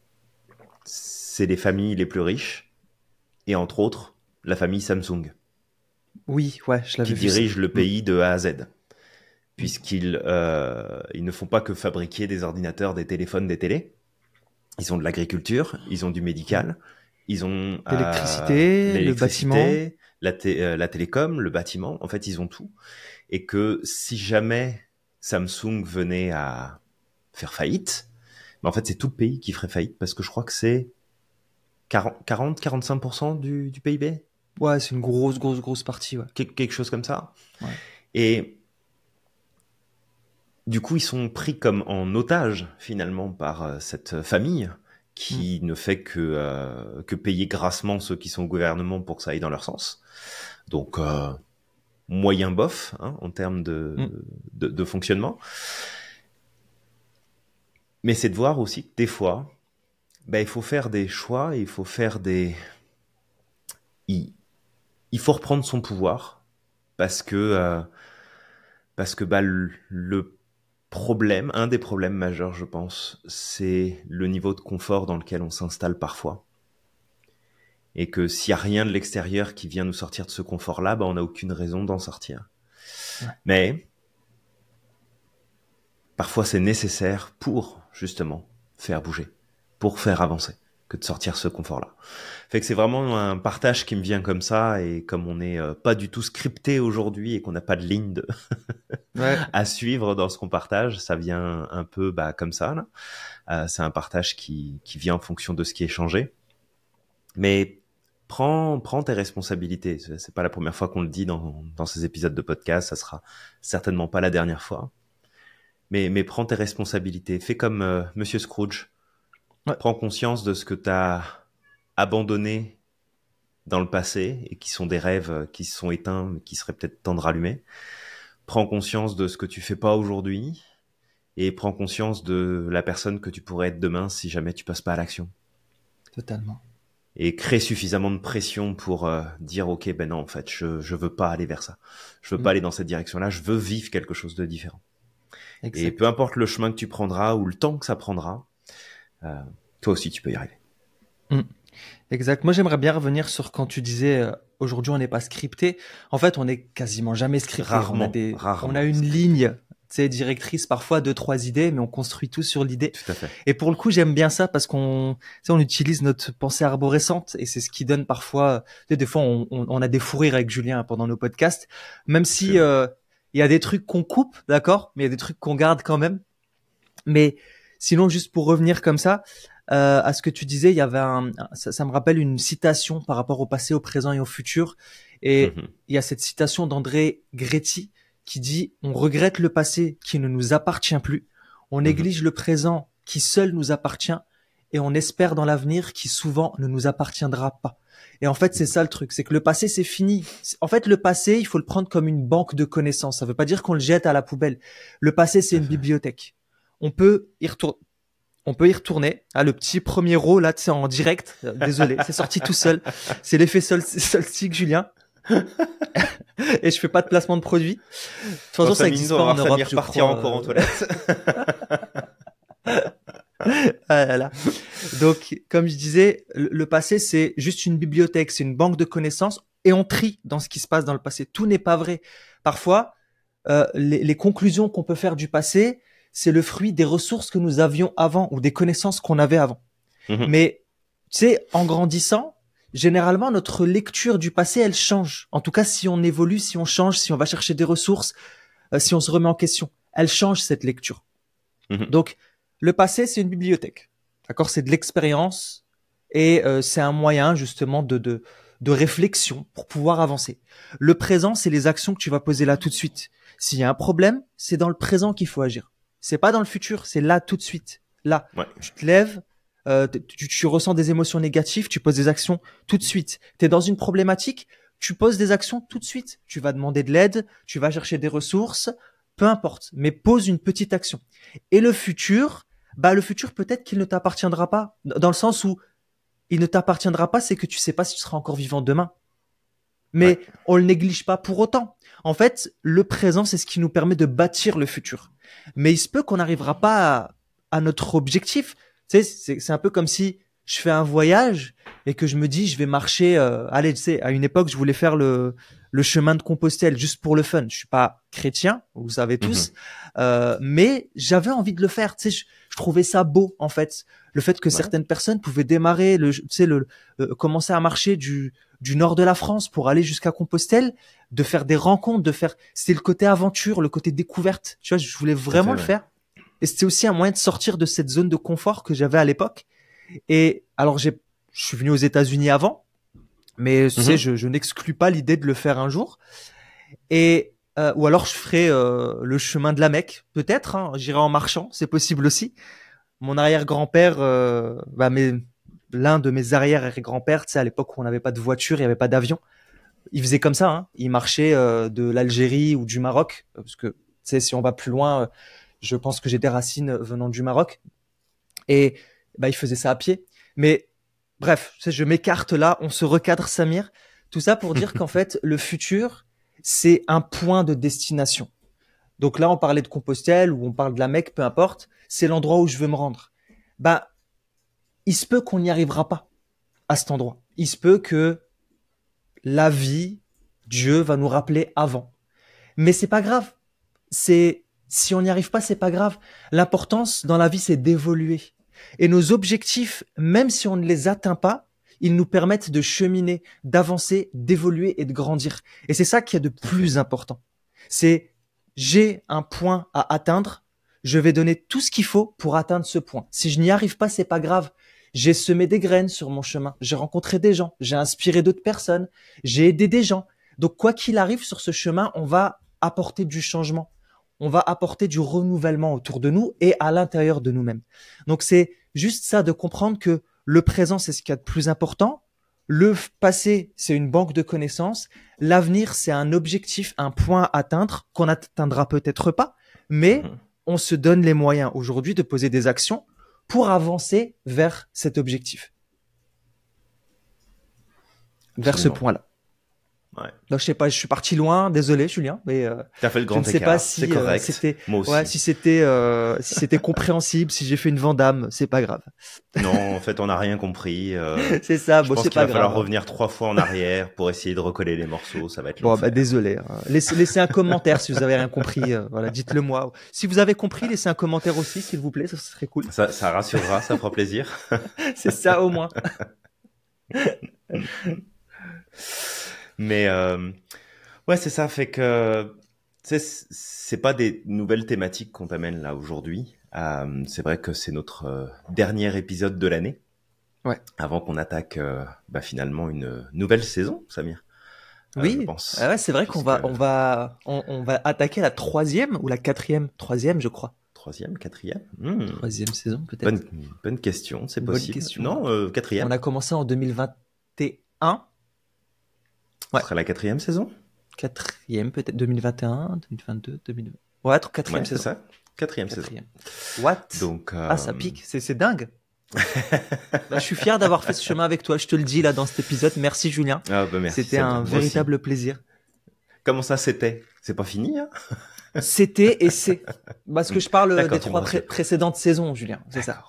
c'est les familles les plus riches et entre autres la famille Samsung. Oui, ouais, je l'avais Qui dirige le mm. pays de A à Z. Puisqu'ils euh, ils ne font pas que fabriquer des ordinateurs, des téléphones, des télés. Ils ont de l'agriculture, ils ont du médical, ils ont euh, l'électricité, le bâtiment, la, euh, la télécom, le bâtiment. En fait, ils ont tout. Et que si jamais Samsung venait à faire faillite, mais ben, en fait, c'est tout le pays qui ferait faillite parce que je crois que c'est 40-45% du, du PIB Ouais, c'est une grosse, grosse, grosse partie. Ouais. Quelque, chose comme ça. Et du coup, ils sont pris comme en otage finalement par euh, cette famille qui mm. ne fait que, euh, que payer grassement ceux qui sont au gouvernement pour que ça aille dans leur sens. Donc, euh, moyen bof hein, en termes mm. de, fonctionnement. Mais c'est de voir aussi des fois, ben, il faut faire des choix, il faut faire des il faut reprendre son pouvoir parce que euh, parce que bah le, problème, un des problèmes majeurs, je pense, c'est le niveau de confort dans lequel on s'installe parfois. Et que s'il n'y a rien de l'extérieur qui vient nous sortir de ce confort-là, bah on n'a aucune raison d'en sortir. Mais parfois c'est nécessaire pour justement faire bouger, pour faire avancer de sortir ce confort-là. Fait que c'est vraiment un partage qui me vient comme ça et comme on n'est euh, pas du tout scripté aujourd'hui et qu'on n'a pas de ligne de à suivre dans ce qu'on partage, ça vient un peu bah, comme ça. Euh, c'est un partage qui, qui vient en fonction de ce qui est changé. Mais prends, prends tes responsabilités. C'est pas la première fois qu'on le dit dans, dans ces épisodes de podcast. Ça sera certainement pas la dernière fois. Mais, mais prends tes responsabilités. Fais comme euh, Monsieur Scrooge Prends conscience de ce que tu as abandonné dans le passé et qui sont des rêves qui se sont éteints, mais qui seraient peut-être temps de rallumer. Prends conscience de ce que tu fais pas aujourd'hui et prends conscience de la personne que tu pourrais être demain si jamais tu passes pas à l'action. Totalement. Et crée suffisamment de pression pour euh, dire ok ben non en fait je je veux pas aller vers ça, je veux pas mm. aller dans cette direction-là, je veux vivre quelque chose de différent. Et peu importe le chemin que tu prendras ou le temps que ça prendra, euh, toi aussi, tu peux y arriver. Mmh. Exact. Moi, j'aimerais bien revenir sur quand tu disais euh, aujourd'hui, on n'est pas scripté. En fait, on n'est quasiment jamais scripté. Rarement. On a, une ligne directrice parfois deux trois idées mais on construit tout sur l'idée et pour le coup j'aime bien ça parce qu'on on utilise notre pensée arborescente et c'est ce qui donne parfois des fois on, a des fous rires avec Julien pendant nos podcasts même si euh, il y a des trucs qu'on coupe d'accord mais il y a des trucs qu'on garde quand même mais Sinon, juste pour revenir comme ça euh, à ce que tu disais, il y avait un, ça, me rappelle une citation par rapport au passé, au présent et au futur. Et mhm. il y a cette citation d'André Gretti qui dit on regrette le passé qui ne nous appartient plus, on mhm. néglige le présent qui seul nous appartient et on espère dans l'avenir qui souvent ne nous appartiendra pas. Et en fait, c'est ça le truc, c'est que le passé, c'est fini. En fait, le passé, il faut le prendre comme une banque de connaissances. Ça ne veut pas dire qu'on le jette à la poubelle. Le passé, c'est une mhm. bibliothèque on peut y retourner. On peut y retourner. Ah, le petit premier rôle là, tu sais, en direct. Désolé, c'est sorti tout seul. C'est l'effet sol, Julien. et je fais pas de placement de produit. De toute façon, ça existe pas en Europe. Je partir encore toilette. Ah Donc, comme je disais, le passé, c'est juste une bibliothèque, c'est une banque de connaissances et on trie dans ce qui se passe dans le passé. Tout n'est pas vrai. Parfois, euh, les, conclusions qu'on peut faire du passé, c'est le fruit des ressources que nous avions avant ou des connaissances qu'on avait avant. Mhm. Mais tu sais, en grandissant, généralement notre lecture du passé, elle change. En tout cas, si on évolue, si on change, si on va chercher des ressources, euh, si on se remet en question, elle change cette lecture. Mhm. Donc, le passé, c'est une bibliothèque. D'accord, c'est de l'expérience et euh, c'est un moyen justement de, de de réflexion pour pouvoir avancer. Le présent, c'est les actions que tu vas poser là tout de suite. S'il y a un problème, c'est dans le présent qu'il faut agir. C'est pas dans le futur, c'est là tout de suite. Là, tu te lèves, euh, tu, ressens des émotions négatives, tu poses des actions tout de suite. Tu es dans une problématique, tu poses des actions tout de suite. Tu vas demander de l'aide, tu vas chercher des ressources, peu importe, mais pose une petite action. Et le futur, bah le futur peut-être qu'il ne t'appartiendra pas, dans le sens où il ne t'appartiendra pas, c'est que tu sais pas si tu seras encore vivant demain. Mais on on le néglige pas pour autant. En fait, le présent, c'est ce qui nous permet de bâtir le futur mais il se peut qu'on n'arrivera pas à, notre objectif. Tu sais, c'est un peu comme si je fais un voyage et que je me dis je vais marcher euh, allez à une époque je voulais faire le chemin de Compostelle juste pour le fun je suis pas chrétien vous savez mhm. tous euh, mais j'avais envie de le faire je trouvais ça beau en fait. Le fait que certaines personnes pouvaient démarrer, le, tu sais, le, euh, commencer à marcher du, nord de la France pour aller jusqu'à Compostelle, de faire des rencontres, de faire, c'était le côté aventure, le côté découverte. Tu vois, je voulais vraiment le faire. Et c'était aussi un moyen de sortir de cette zone de confort que j'avais à l'époque. Et alors, je suis venu aux États-Unis avant, mais tu mhm. je, je n'exclus pas l'idée de le faire un jour. Et euh, ou alors je ferai euh, le chemin de la Mecque, peut-être. Hein, j'irai en marchant, c'est possible aussi. Mon arrière-grand-père, euh, bah, l'un de mes arrière-grands-pères, à l'époque où on n'avait pas de voiture, il n'y avait pas d'avion, il faisait comme ça. Hein. il marchait euh, de l'Algérie ou du Maroc, parce que si on va plus loin, je pense que j'ai des racines venant du Maroc. Et bah, il faisait ça à pied. Mais bref, je m'écarte là, on se recadre, Samir. Tout ça pour dire qu'en fait, le futur, c'est un point de destination. Donc là, on parlait de Compostelle ou on parle de la Mecque, peu importe, c'est l'endroit où je veux me rendre. Bah, il se peut qu'on n'y arrivera pas à cet endroit. Il se peut que la vie, Dieu va nous rappeler avant. Mais c'est pas grave. C'est si on n'y arrive pas, c'est pas grave. L'importance dans la vie, c'est d'évoluer. Et nos objectifs, même si on ne les atteint pas, ils nous permettent de cheminer, d'avancer, d'évoluer et de grandir. Et c'est ça qui est de plus important. C'est j'ai un point à atteindre, je vais donner tout ce qu'il faut pour atteindre ce point. Si je n'y arrive pas, c'est pas grave. J'ai semé des graines sur mon chemin, j'ai rencontré des gens, j'ai inspiré d'autres personnes, j'ai aidé des gens. Donc quoi qu'il arrive sur ce chemin, on va apporter du changement, on va apporter du renouvellement autour de nous et à l'intérieur de nous-mêmes. Donc c'est juste ça de comprendre que le présent, c'est ce qu'il y a de plus important. Le passé, c'est une banque de connaissances. L'avenir, c'est un objectif, un point à atteindre qu'on n'atteindra peut-être pas, mais mhm. on se donne les moyens aujourd'hui de poser des actions pour avancer vers cet objectif, vers ce point-là. Ouais. je sais pas, je suis parti loin, désolé Julien, mais euh, as fait le grand je ne sais pas euh, si c'était, euh, si c'était, compréhensible, si j'ai fait une vandame, c'est pas grave. non, en fait, on n'a rien compris. c'est ça, je pense qu'il va falloir revenir trois fois en arrière pour essayer de recoller les morceaux, ça va être bah, désolé. Hein. Laissez, un commentaire si vous avez rien compris. voilà, dites-le moi. Si vous avez compris, laissez un commentaire aussi, s'il vous plaît, ça serait cool. Ça, ça rassurera, ça fera plaisir. c'est ça au moins. Mais euh, ouais, c'est ça. Fait que c'est pas des nouvelles thématiques qu'on t'amène là aujourd'hui. Euh, c'est vrai que c'est notre euh, dernier épisode de l'année. Ouais. Avant qu'on attaque bah, finalement une nouvelle saison, Samir. oui, ah c'est vrai qu'on va, on va, on, va attaquer la troisième ou la quatrième, troisième, je crois. Troisième, quatrième. Hmm. Troisième saison, peut-être. Bonne, bonne, question, c'est possible. question. Non, quatrième. On a commencé en 2021. Ouais. Ce serait la quatrième saison Quatrième, peut-être 2021, 2022, 2022. Ouais, quatrième ouais, saison. C'est ça Quatrième, saison. What Donc, euh, Ah, ça pique, c'est dingue. Bah, je suis fier d'avoir fait ce chemin avec toi, je te le dis là dans cet épisode. Merci Julien. Ah, bah, c'était un véritable plaisir. Comment ça c'était C'est pas fini hein C'était et c'est. Parce que je parle des trois précédentes saisons, Julien. C'est ça.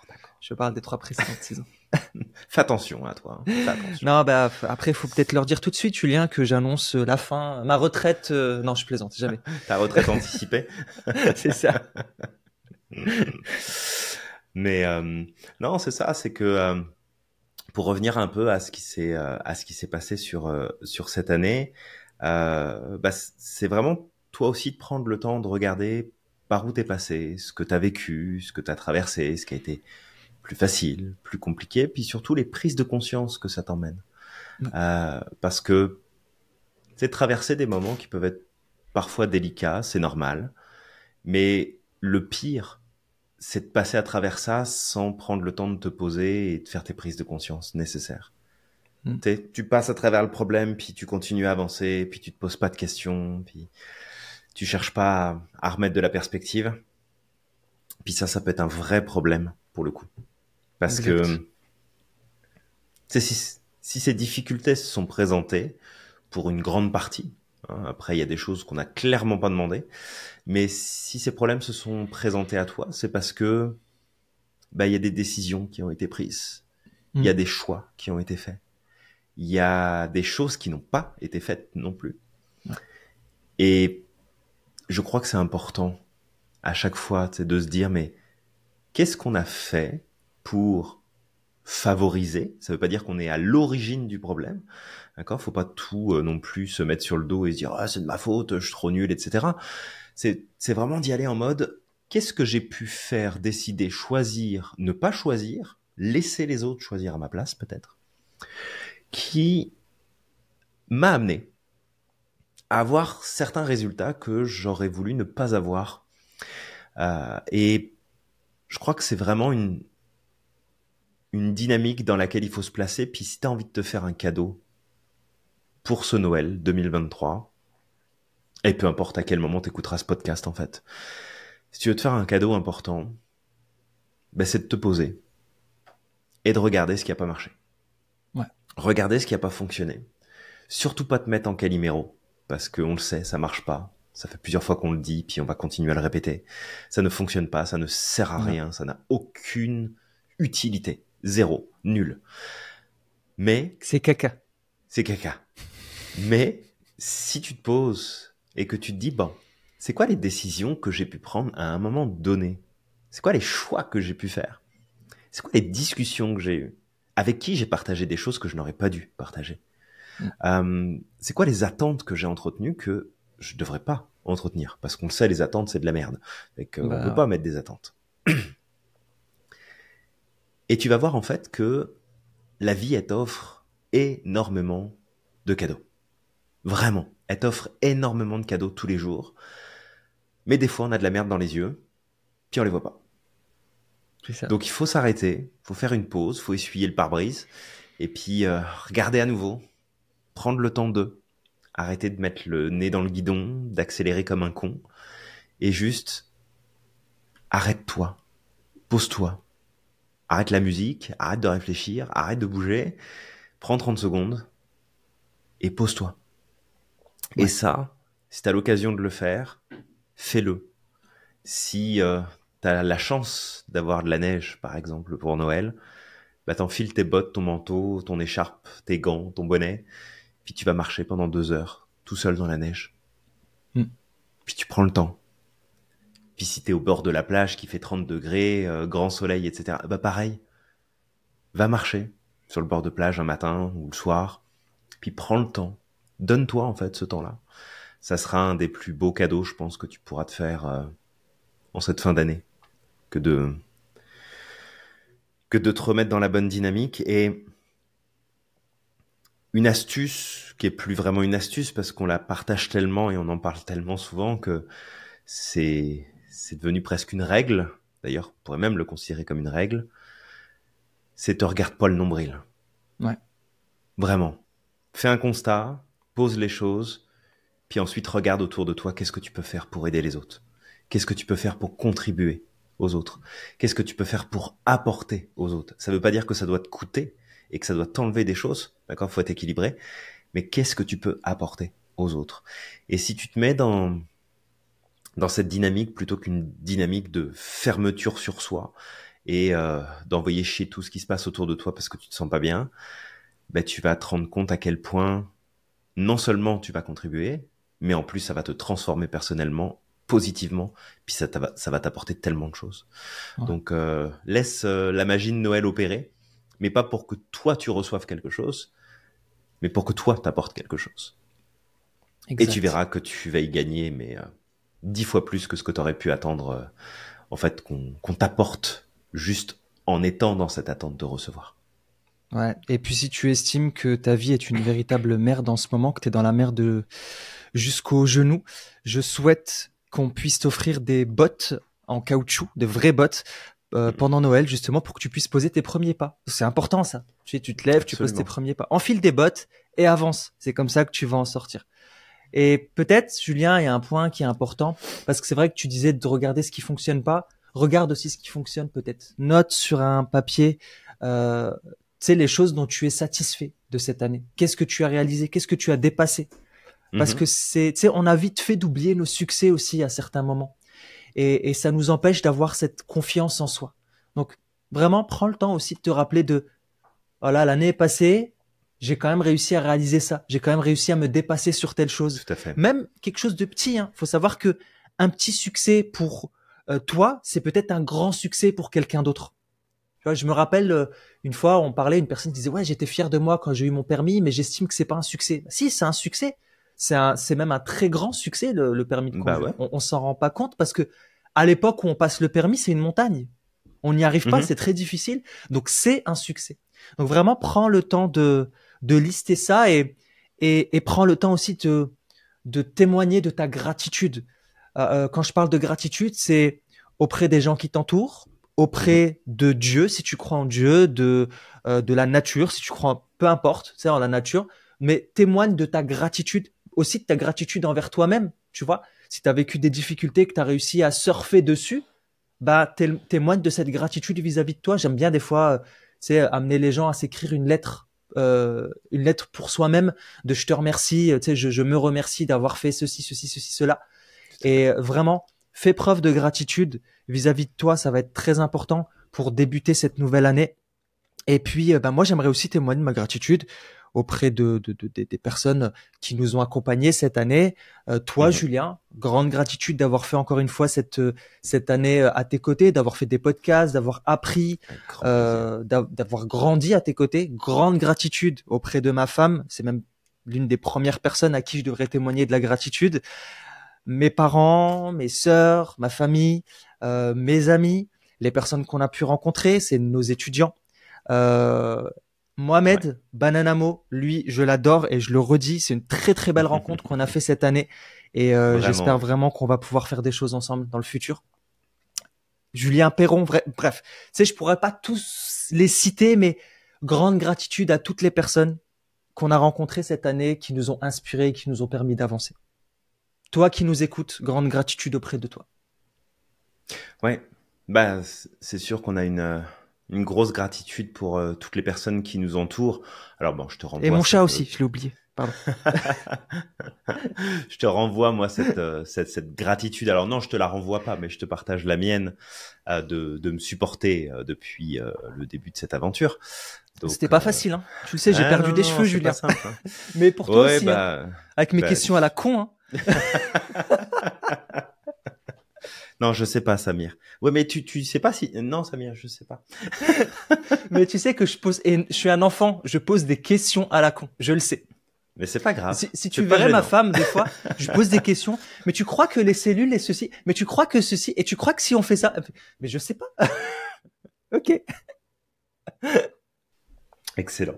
Je parle des trois précédentes saisons. Fais attention à toi. Hein. Attention. Non, bah après, faut peut-être leur dire tout de suite, Julien, que j'annonce euh, la fin, euh, ma retraite. Euh, non, je plaisante, jamais. Ta retraite anticipée. c'est ça. Mais non, c'est ça, c'est que pour revenir un peu à ce qui s'est à ce qui s'est passé sur sur cette année, bah, c'est vraiment toi aussi de prendre le temps de regarder par où t'es passé, ce que t'as vécu, ce que t'as traversé, ce qui a été plus facile, plus compliqué, puis surtout les prises de conscience que ça t'emmène. Mm. Euh, parce que c'est traverser des moments qui peuvent être parfois délicats, c'est normal, mais le pire, c'est de passer à travers ça sans prendre le temps de te poser et de faire tes prises de conscience nécessaires. Mm. Tu passes à travers le problème, puis tu continues à avancer, puis tu te poses pas de questions, puis tu cherches pas à remettre de la perspective. Puis ça, ça peut être un vrai problème pour le coup. Parce que si, si ces difficultés se sont présentées pour une grande partie, hein, après, il y a des choses qu'on n'a clairement pas demandées, Mais si ces problèmes se sont présentés à toi, c'est parce que bah, il y a des décisions qui ont été prises, il y a mm. des choix qui ont été faits, il y a des choses qui n'ont pas été faites non plus. Et je crois que c'est important à chaque fois de se dire mais qu'est-ce qu'on a fait pour favoriser. Ça veut pas dire qu'on est à l'origine du problème. D'accord Faut pas tout euh, non plus se mettre sur le dos et se dire ah c'est de ma faute, je suis trop nul, etc. C'est vraiment d'y aller en mode qu'est-ce que j'ai pu faire, décider, choisir, ne pas choisir, laisser les autres choisir à ma place peut-être, qui m'a amené à avoir certains résultats que j'aurais voulu ne pas avoir. Euh, et je crois que c'est vraiment une, une dynamique dans laquelle il faut se placer. Puis si tu envie de te faire un cadeau pour ce Noël 2023, et peu importe à quel moment tu écouteras ce podcast en fait, si tu veux te faire un cadeau important, ben c'est de te poser et de regarder ce qui n'a pas marché. Ouais. Regarder ce qui n'a pas fonctionné. Surtout pas te mettre en caliméro, parce qu'on le sait, ça marche pas. Ça fait plusieurs fois qu'on le dit, puis on va continuer à le répéter. Ça ne fonctionne pas, ça ne sert à rien, ça n'a aucune utilité. Zéro. Nul. Mais. C'est caca. C'est caca. Mais si tu te poses et que tu te dis, bon, c'est quoi les décisions que j'ai pu prendre à un moment donné C'est quoi les choix que j'ai pu faire C'est quoi les discussions que j'ai eues Avec qui j'ai partagé des choses que je n'aurais pas dû partager mm. euh, C'est quoi les attentes que j'ai entretenues que je ne devrais pas entretenir Parce qu'on le sait, les attentes, c'est de la merde. Et qu'on ne bah, peut pas mettre des attentes. Et tu vas voir en fait que la vie, elle t'offre énormément de cadeaux. Vraiment, elle t'offre énormément de cadeaux tous les jours. Mais des fois, on a de la merde dans les yeux, puis on les voit pas. Donc il faut s'arrêter, faut faire une pause, faut essuyer le pare-brise, et puis euh, regarder à nouveau, prendre le temps de, arrêter de mettre le nez dans le guidon, d'accélérer comme un con, et juste arrête-toi, pose-toi, arrête la musique, arrête de réfléchir, arrête de bouger, prends 30 secondes et pose-toi. Et ça, si t'as l'occasion de le faire, fais-le. Si euh, t'as la chance d'avoir de la neige, par exemple, pour Noël, bah t'enfiles tes bottes, ton manteau, ton écharpe, tes gants, ton bonnet, puis tu vas marcher pendant deux heures, tout seul dans la neige. Hmm. Puis tu prends le temps puis si au bord de la plage qui fait 30 degrés, euh, grand soleil, etc., bah pareil, va marcher sur le bord de plage un matin ou le soir, puis prends le temps. Donne-toi en fait ce temps-là. Ça sera un des plus beaux cadeaux, je pense, que tu pourras te faire euh, en cette fin d'année, que de que de te remettre dans la bonne dynamique. Et une astuce qui est plus vraiment une astuce parce qu'on la partage tellement et on en parle tellement souvent que c'est c'est devenu presque une règle. D'ailleurs, on pourrait même le considérer comme une règle. C'est te regarde pas le nombril. Ouais. Vraiment. Fais un constat, pose les choses, puis ensuite regarde autour de toi qu'est-ce que tu peux faire pour aider les autres. Qu'est-ce que tu peux faire pour contribuer aux autres Qu'est-ce que tu peux faire pour apporter aux autres Ça ne veut pas dire que ça doit te coûter et que ça doit t'enlever des choses, d'accord Faut être équilibré. Mais qu'est-ce que tu peux apporter aux autres Et si tu te mets dans dans cette dynamique plutôt qu'une dynamique de fermeture sur soi et euh, d'envoyer chez tout ce qui se passe autour de toi parce que tu te sens pas bien, bah, tu vas te rendre compte à quel point non seulement tu vas contribuer, mais en plus ça va te transformer personnellement positivement, puis ça, ça va t'apporter tellement de choses. Donc euh, laisse euh, la magie de Noël opérer, mais pas pour que toi tu reçoives quelque chose, mais pour que toi t'apportes quelque chose. Et tu verras que tu vas y gagner, mais dix fois plus que ce que tu aurais pu attendre, euh, en fait, qu'on t'apporte juste en étant dans cette attente de recevoir. Ouais. Et puis si tu estimes que ta vie est une véritable merde en ce moment, que tu es dans la merde de... jusqu'aux genoux, je souhaite qu'on puisse t'offrir des bottes en caoutchouc, de vraies bottes, euh, mm-hmm. pendant Noël, justement, pour que tu puisses poser tes premiers pas. C'est important, ça. Tu, te lèves, tu poses tes premiers pas. Enfile des bottes et avance. C'est comme ça que tu vas en sortir. Et peut-être, Julien, il y a un point qui est important, parce que c'est vrai que tu disais de regarder ce qui fonctionne pas. Regarde aussi ce qui fonctionne peut-être. Note sur un papier, euh, tu sais, les choses dont tu es satisfait de cette année. Qu'est-ce que tu as réalisé Qu'est-ce que tu as dépassé Parce mhm. que c'est, tu sais, on a vite fait d'oublier nos succès aussi à certains moments. Et, et ça nous empêche d'avoir cette confiance en soi. Donc, vraiment, prends le temps aussi de te rappeler de, voilà, oh l'année est passée, j'ai quand même réussi à réaliser ça. J'ai quand même réussi à me dépasser sur telle chose. Tout à fait. Même quelque chose de petit. Hein. Faut savoir que un petit succès pour euh, toi, c'est peut-être un grand succès pour quelqu'un d'autre. je me rappelle euh, une fois, on parlait, une personne disait ouais, j'étais fier de moi quand j'ai eu mon permis, mais j'estime que c'est pas un succès. Bah, si, c'est un succès. C'est même un très grand succès le, permis de bah conduire. Bah ouais. On, s'en rend pas compte parce que à l'époque où on passe le permis, c'est une montagne. On n'y arrive pas, mhm. c'est très difficile. Donc c'est un succès. Donc vraiment, prends le temps de de lister ça et, et, et prends le temps aussi de, témoigner de ta gratitude. Euh, euh, quand je parle de gratitude, c'est auprès des gens qui t'entourent, auprès de Dieu, si tu crois en Dieu, de, euh, de la nature, si tu crois, peu importe, c'est en la nature, mais témoigne de ta gratitude, aussi de ta gratitude envers toi-même, tu vois. Si tu as vécu des difficultés, que tu as réussi à surfer dessus, bah témoigne de cette gratitude vis-à-vis de toi. J'aime bien des fois, c'est amener les gens à s'écrire une lettre euh, une lettre pour soi-même de je te remercie, euh, tu sais, je, je, me remercie d'avoir fait ceci, ceci, ceci, cela. Et vraiment, fais preuve de gratitude vis-à-vis de toi, ça va être très important pour débuter cette nouvelle année. Et puis, ben moi, j'aimerais aussi témoigner de ma gratitude auprès de, des personnes qui nous ont accompagnés cette année. Euh, toi, mhm. Julien, grande gratitude d'avoir fait encore une fois cette, cette année euh, à tes côtés, d'avoir fait des podcasts, d'avoir appris, euh, d'avoir grandi à tes côtés. Grande gratitude auprès de ma femme. C'est même l'une des premières personnes à qui je devrais témoigner de la gratitude. Mes parents, mes sœurs, ma famille, mes amis, les personnes qu'on a pu rencontrer, c'est nos étudiants. Euh, Mohamed Bananamo, lui, je l'adore et je le redis, c'est une très très belle rencontre qu'on a fait cette année et euh, j'espère vraiment qu'on va pouvoir faire des choses ensemble dans le futur. Julien Perron, bref, tu sais, je pourrais pas tous les citer, mais grande gratitude à toutes les personnes qu'on a rencontrées cette année, qui nous ont inspirés, et qui nous ont permis d'avancer. Toi qui nous écoutes, grande gratitude auprès de toi. Ouais, bah c'est sûr qu'on a une euh, une grosse gratitude pour euh, toutes les personnes qui nous entourent. Alors bon, je te renvoie. Et mon chat euh, aussi, je l'ai oublié. Pardon. je te renvoie moi cette, euh, cette, cette gratitude. Alors non, je te la renvoie pas, mais je te partage la mienne de, de me supporter depuis le début de cette aventure. C'était pas facile, hein. Tu le sais, j'ai ah perdu des cheveux, Julien. Simple, hein. mais pour toi aussi, hein. bah, avec mes bah, questions à la con. Hein. Non, je sais pas, Samir. Ouais, mais tu, tu sais pas si, non, Samir, je sais pas. mais tu sais que je pose, et je suis un enfant, je pose des questions à la con. Je le sais. Mais c'est pas grave. Si, tu verrais ma femme, des fois, je pose des questions. Mais tu crois que les cellules et ceci, mais tu crois que ceci, et tu crois que si on fait ça, mais je sais pas. ok. Excellent.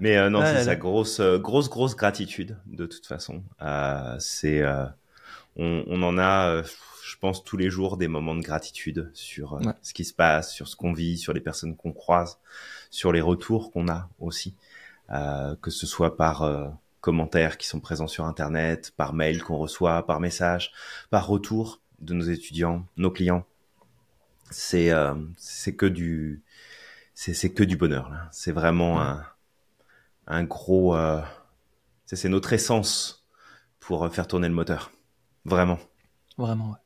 mais euh, non, ah c'est sa grosse, euh, grosse, grosse gratitude de toute façon. Euh, c'est on, en a, euh, je pense, tous les jours des moments de gratitude sur euh, ce qui se passe, sur ce qu'on vit, sur les personnes qu'on croise, sur les retours qu'on a aussi, euh, que ce soit par commentaires qui sont présents sur Internet, par mail qu'on reçoit, par message, par retour de nos étudiants, nos clients. C'est que du c'est que du bonheur C'est vraiment un gros c'est notre essence pour faire tourner le moteur. Vraiment. Vraiment,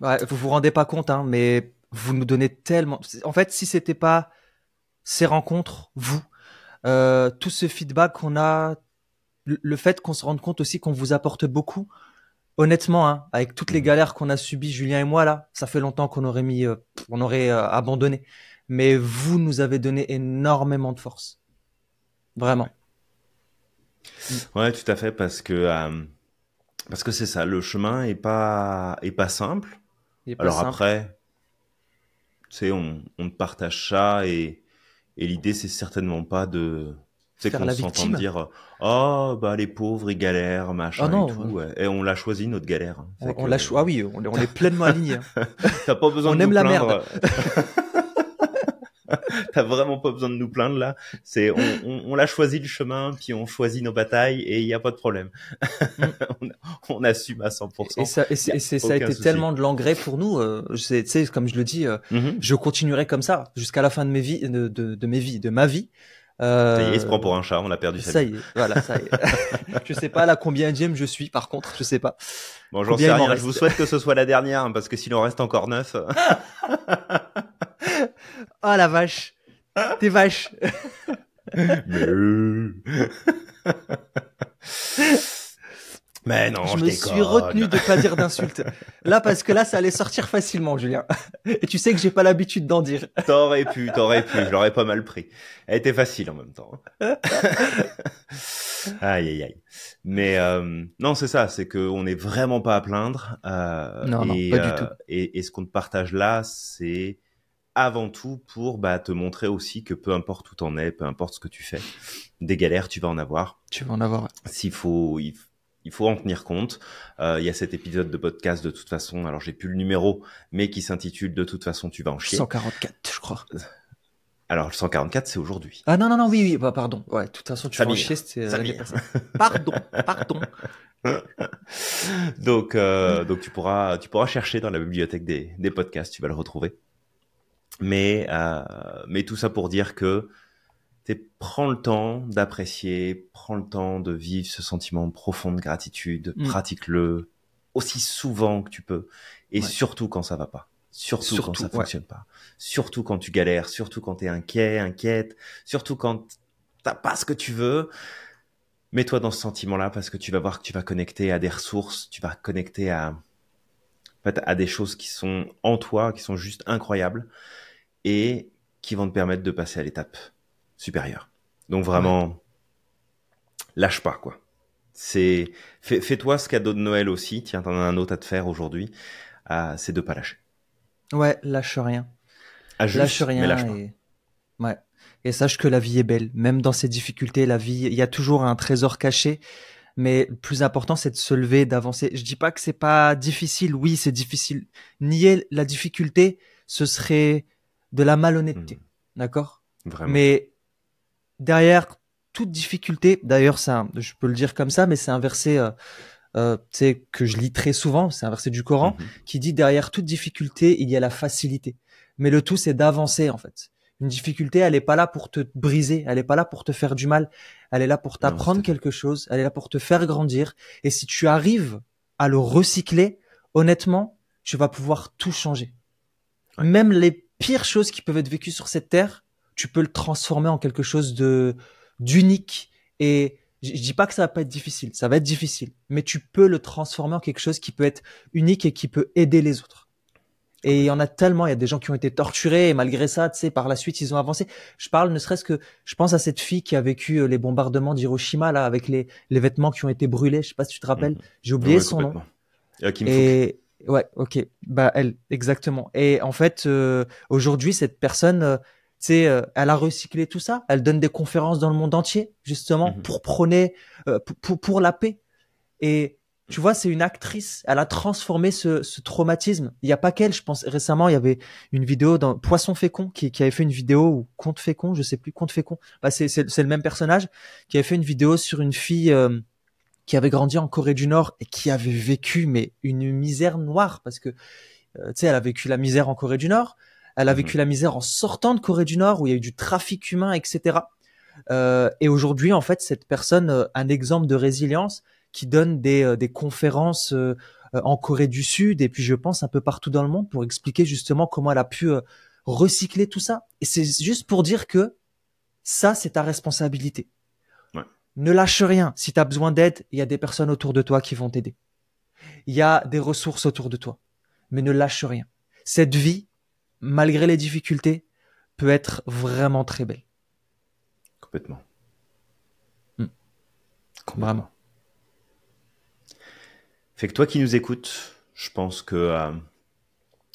ouais. ouais. Vous vous rendez pas compte, hein, mais vous nous donnez tellement. En fait, si c'était pas ces rencontres, vous, euh, tout ce feedback qu'on a, le fait qu'on se rende compte aussi qu'on vous apporte beaucoup. Honnêtement, hein, avec toutes les mmh. galères qu'on a subies, Julien et moi là, ça fait longtemps qu'on aurait mis, euh, on aurait euh, abandonné. Mais vous nous avez donné énormément de force, vraiment. Ouais, tout à fait, parce que parce que c'est ça, le chemin est pas, est pas simple. Alors après, tu sais, on, on partage ça et, et l'idée, c'est certainement pas de, c'est qu'on s'entend dire oh bah les pauvres ils galèrent machin ah et tout et on l'a choisi notre galère hein. on, l'a ah oui on, est pleinement aligné hein. t'as pas besoin on aime la merde T'as vraiment pas besoin de nous plaindre là. C'est on, on, on l'a choisi le chemin, puis on choisit nos batailles et il n'y a pas de problème. Mm. on, on, assume à 100%. Et ça, et c'est, ça a été tellement de l'engrais pour nous. Euh, sais, comme je le dis, euh, mm-hmm. je continuerai comme ça jusqu'à la fin de mes vies, de, de, mes vies, de ma vie. Euh... Ça y est, il se euh, prend pour un chat, on a perdu Ça y est, voilà, ça y est. je sais pas la combien d'ièmes je suis, par contre, je sais pas. Bonjour j'en Je vous souhaite que ce soit la dernière, hein, parce que s'il en reste encore neuf oh la vache. T'es vache. Mais, non, je, me suis retenu de pas dire d'insultes. Là, parce que là, ça allait sortir facilement, Julien. Et tu sais que j'ai pas l'habitude d'en dire. T'aurais pu, t'aurais pu. Je l'aurais pas mal pris. Elle était facile en même temps. aïe, aïe, aïe. Mais euh, non, c'est ça. C'est qu'on n'est vraiment pas à plaindre. Euh, non, et, non, pas du euh, tout. et ce qu'on te partage là, c'est avant tout pour bah, te montrer aussi que peu importe où en es, peu importe ce que tu fais, des galères, tu vas en avoir. Tu vas en avoir. S'il faut, il, faut en tenir compte. Euh, il y a cet épisode de podcast de toute façon, alors j'ai plus le numéro, mais qui s'intitule De toute façon, tu vas en chier. 144, je crois. Euh, alors, le 144, c'est aujourd'hui. Ah non, non, non, oui, oui, bah, pardon. Ouais, de toute façon, tu vas en chier, euh, Pardon, pardon. donc, donc tu pourras, tu pourras chercher dans la bibliothèque des, des podcasts, tu vas le retrouver. Mais, euh, mais tout ça pour dire que prends le temps d'apprécier, prends le temps de vivre ce sentiment profond de gratitude, mm. pratique-le aussi souvent que tu peux, et surtout quand ça va pas, surtout, quand ça fonctionne pas, surtout quand tu galères, surtout quand tu es inquiet, inquiète, surtout quand t'as pas ce que tu veux. Mets-toi dans ce sentiment-là parce que tu vas voir que tu vas connecter à des ressources, tu vas connecter à, en fait, à des choses qui sont en toi, qui sont juste incroyables et qui vont te permettre de passer à l'étape supérieure. Donc vraiment, lâche pas quoi. C'est fais-toi ce cadeau de Noël aussi. Tiens, t'en as un autre à te faire aujourd'hui. Ah, c'est de pas lâcher. Ouais, lâche rien. lâche rien. Mais lâche Et... Ouais. Et sache que la vie est belle, même dans ses difficultés. La vie, il y a toujours un trésor caché. Mais le plus important, c'est de se lever, d'avancer. Je dis pas que c'est pas difficile. Oui, c'est difficile. Nier la difficulté, ce serait de la malhonnêteté. Hmm. D'accord Vraiment. Mais derrière toute difficulté, d'ailleurs, ça, je peux le dire comme ça, mais c'est un verset euh, euh que je lis très souvent, c'est un verset du Coran, hmm. qui dit derrière toute difficulté, il y a la facilité. Mais le tout, c'est d'avancer, en fait. Une difficulté, elle n'est pas là pour te briser, elle n'est pas là pour te faire du mal, elle est là pour t'apprendre quelque chose, elle est là pour te faire grandir. Et si tu arrives à le recycler, honnêtement, tu vas pouvoir tout changer. Même les pire choses qui peuvent être vécues sur cette terre, tu peux le transformer en quelque chose de d'unique. Et je dis pas que ça va pas être difficile, ça va être difficile, mais tu peux le transformer en quelque chose qui peut être unique et qui peut aider les autres. Et il y en a tellement, il y a des gens qui ont été torturés et malgré ça, tu sais, par la suite, ils ont avancé. Je parle ne serait-ce que, je pense à cette fille qui a vécu euh, les bombardements d'Hiroshima, là, avec les, vêtements qui ont été brûlés. Je sais pas si tu te rappelles, mhm. j'ai oublié son nom. Et, Ouais, ok. Bah elle, exactement. Et en fait, euh, aujourd'hui, cette personne, euh, tu sais, euh, elle a recyclé tout ça. Elle donne des conférences dans le monde entier, justement, mhm. pour prôner pour, pour, la paix. Et tu vois, c'est une actrice. Elle a transformé ce, ce traumatisme. Il n'y a pas qu'elle. Je pense récemment, il y avait une vidéo dans Poisson fécond qui, qui avait fait une vidéo ou Conte fécond, je sais plus, Conte fécond. Bah c'est c'est le même personnage qui avait fait une vidéo sur une fille qui avait grandi en Corée du Nord et qui avait vécu mais une misère noire parce que euh, tu sais elle a vécu la misère en Corée du Nord, elle a mhm. vécu la misère en sortant de Corée du Nord où il y a eu du trafic humain etc. Euh, et aujourd'hui en fait cette personne euh, un exemple de résilience qui donne des, des conférences en Corée du Sud et puis je pense un peu partout dans le monde pour expliquer justement comment elle a pu recycler tout ça. Et c'est juste pour dire que ça, c'est ta responsabilité. Ne lâche rien. Si tu as besoin d'aide, il y a des personnes autour de toi qui vont t'aider. Il y a des ressources autour de toi. Mais ne lâche rien. Cette vie, malgré les difficultés, peut être vraiment très belle. Complètement. Hmm. Vraiment. Fait que toi qui nous écoutes, je pense que euh,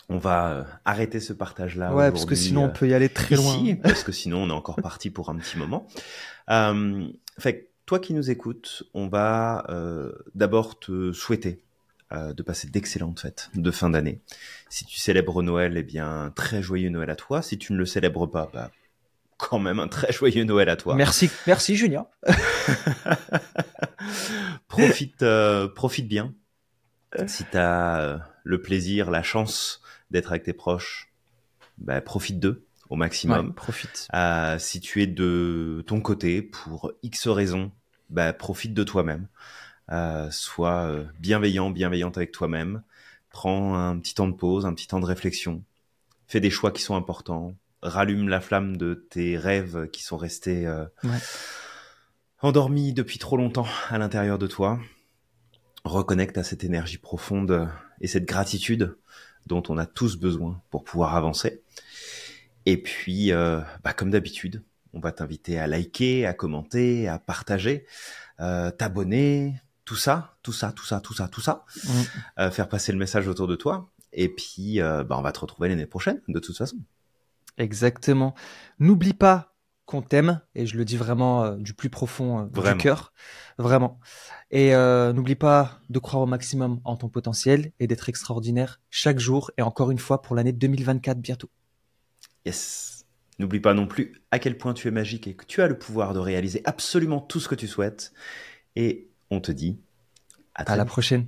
on va euh, arrêter ce partage-là. Ouais, parce que sinon on euh, peut y aller très loin. parce que sinon on est encore parti pour un petit moment. fait que toi qui nous écoutes, on va euh, d'abord te souhaiter euh, de passer d'excellentes fêtes de fin d'année. Si tu célèbres Noël, eh bien, très joyeux Noël à toi. Si tu ne le célèbres pas, bah, quand même un très joyeux Noël à toi. Merci, merci Julien. profite, euh, profite bien. Si tu as le plaisir, la chance d'être avec tes proches, bah, profite d'eux au maximum. profite. si tu es de ton côté pour X raisons, bah, profite de toi-même. Euh, sois euh, bienveillant, bienveillante avec toi-même. Prends un petit temps de pause, un petit temps de réflexion. Fais des choix qui sont importants. Rallume la flamme de tes rêves qui sont restés euh, endormis depuis trop longtemps à l'intérieur de toi. Reconnecte à cette énergie profonde et cette gratitude dont on a tous besoin pour pouvoir avancer. Et puis, euh, bah, comme d'habitude, on va t'inviter à liker, à commenter, à partager, euh, t'abonner, tout ça, tout ça, tout ça, tout ça, tout ça, mm. euh, faire passer le message autour de toi. Et puis, euh, bah, on va te retrouver l'année prochaine, de toute façon. Exactement. N'oublie pas qu'on t'aime, et je le dis vraiment euh, du plus profond du cœur, vraiment. Et n'oublie pas de croire au maximum en ton potentiel et d'être extraordinaire chaque jour, et encore une fois pour l'année 2024 bientôt. Yes. N'oublie pas non plus à quel point tu es magique et que tu as le pouvoir de réaliser absolument tout ce que tu souhaites. Et on te dit à, la prochaine.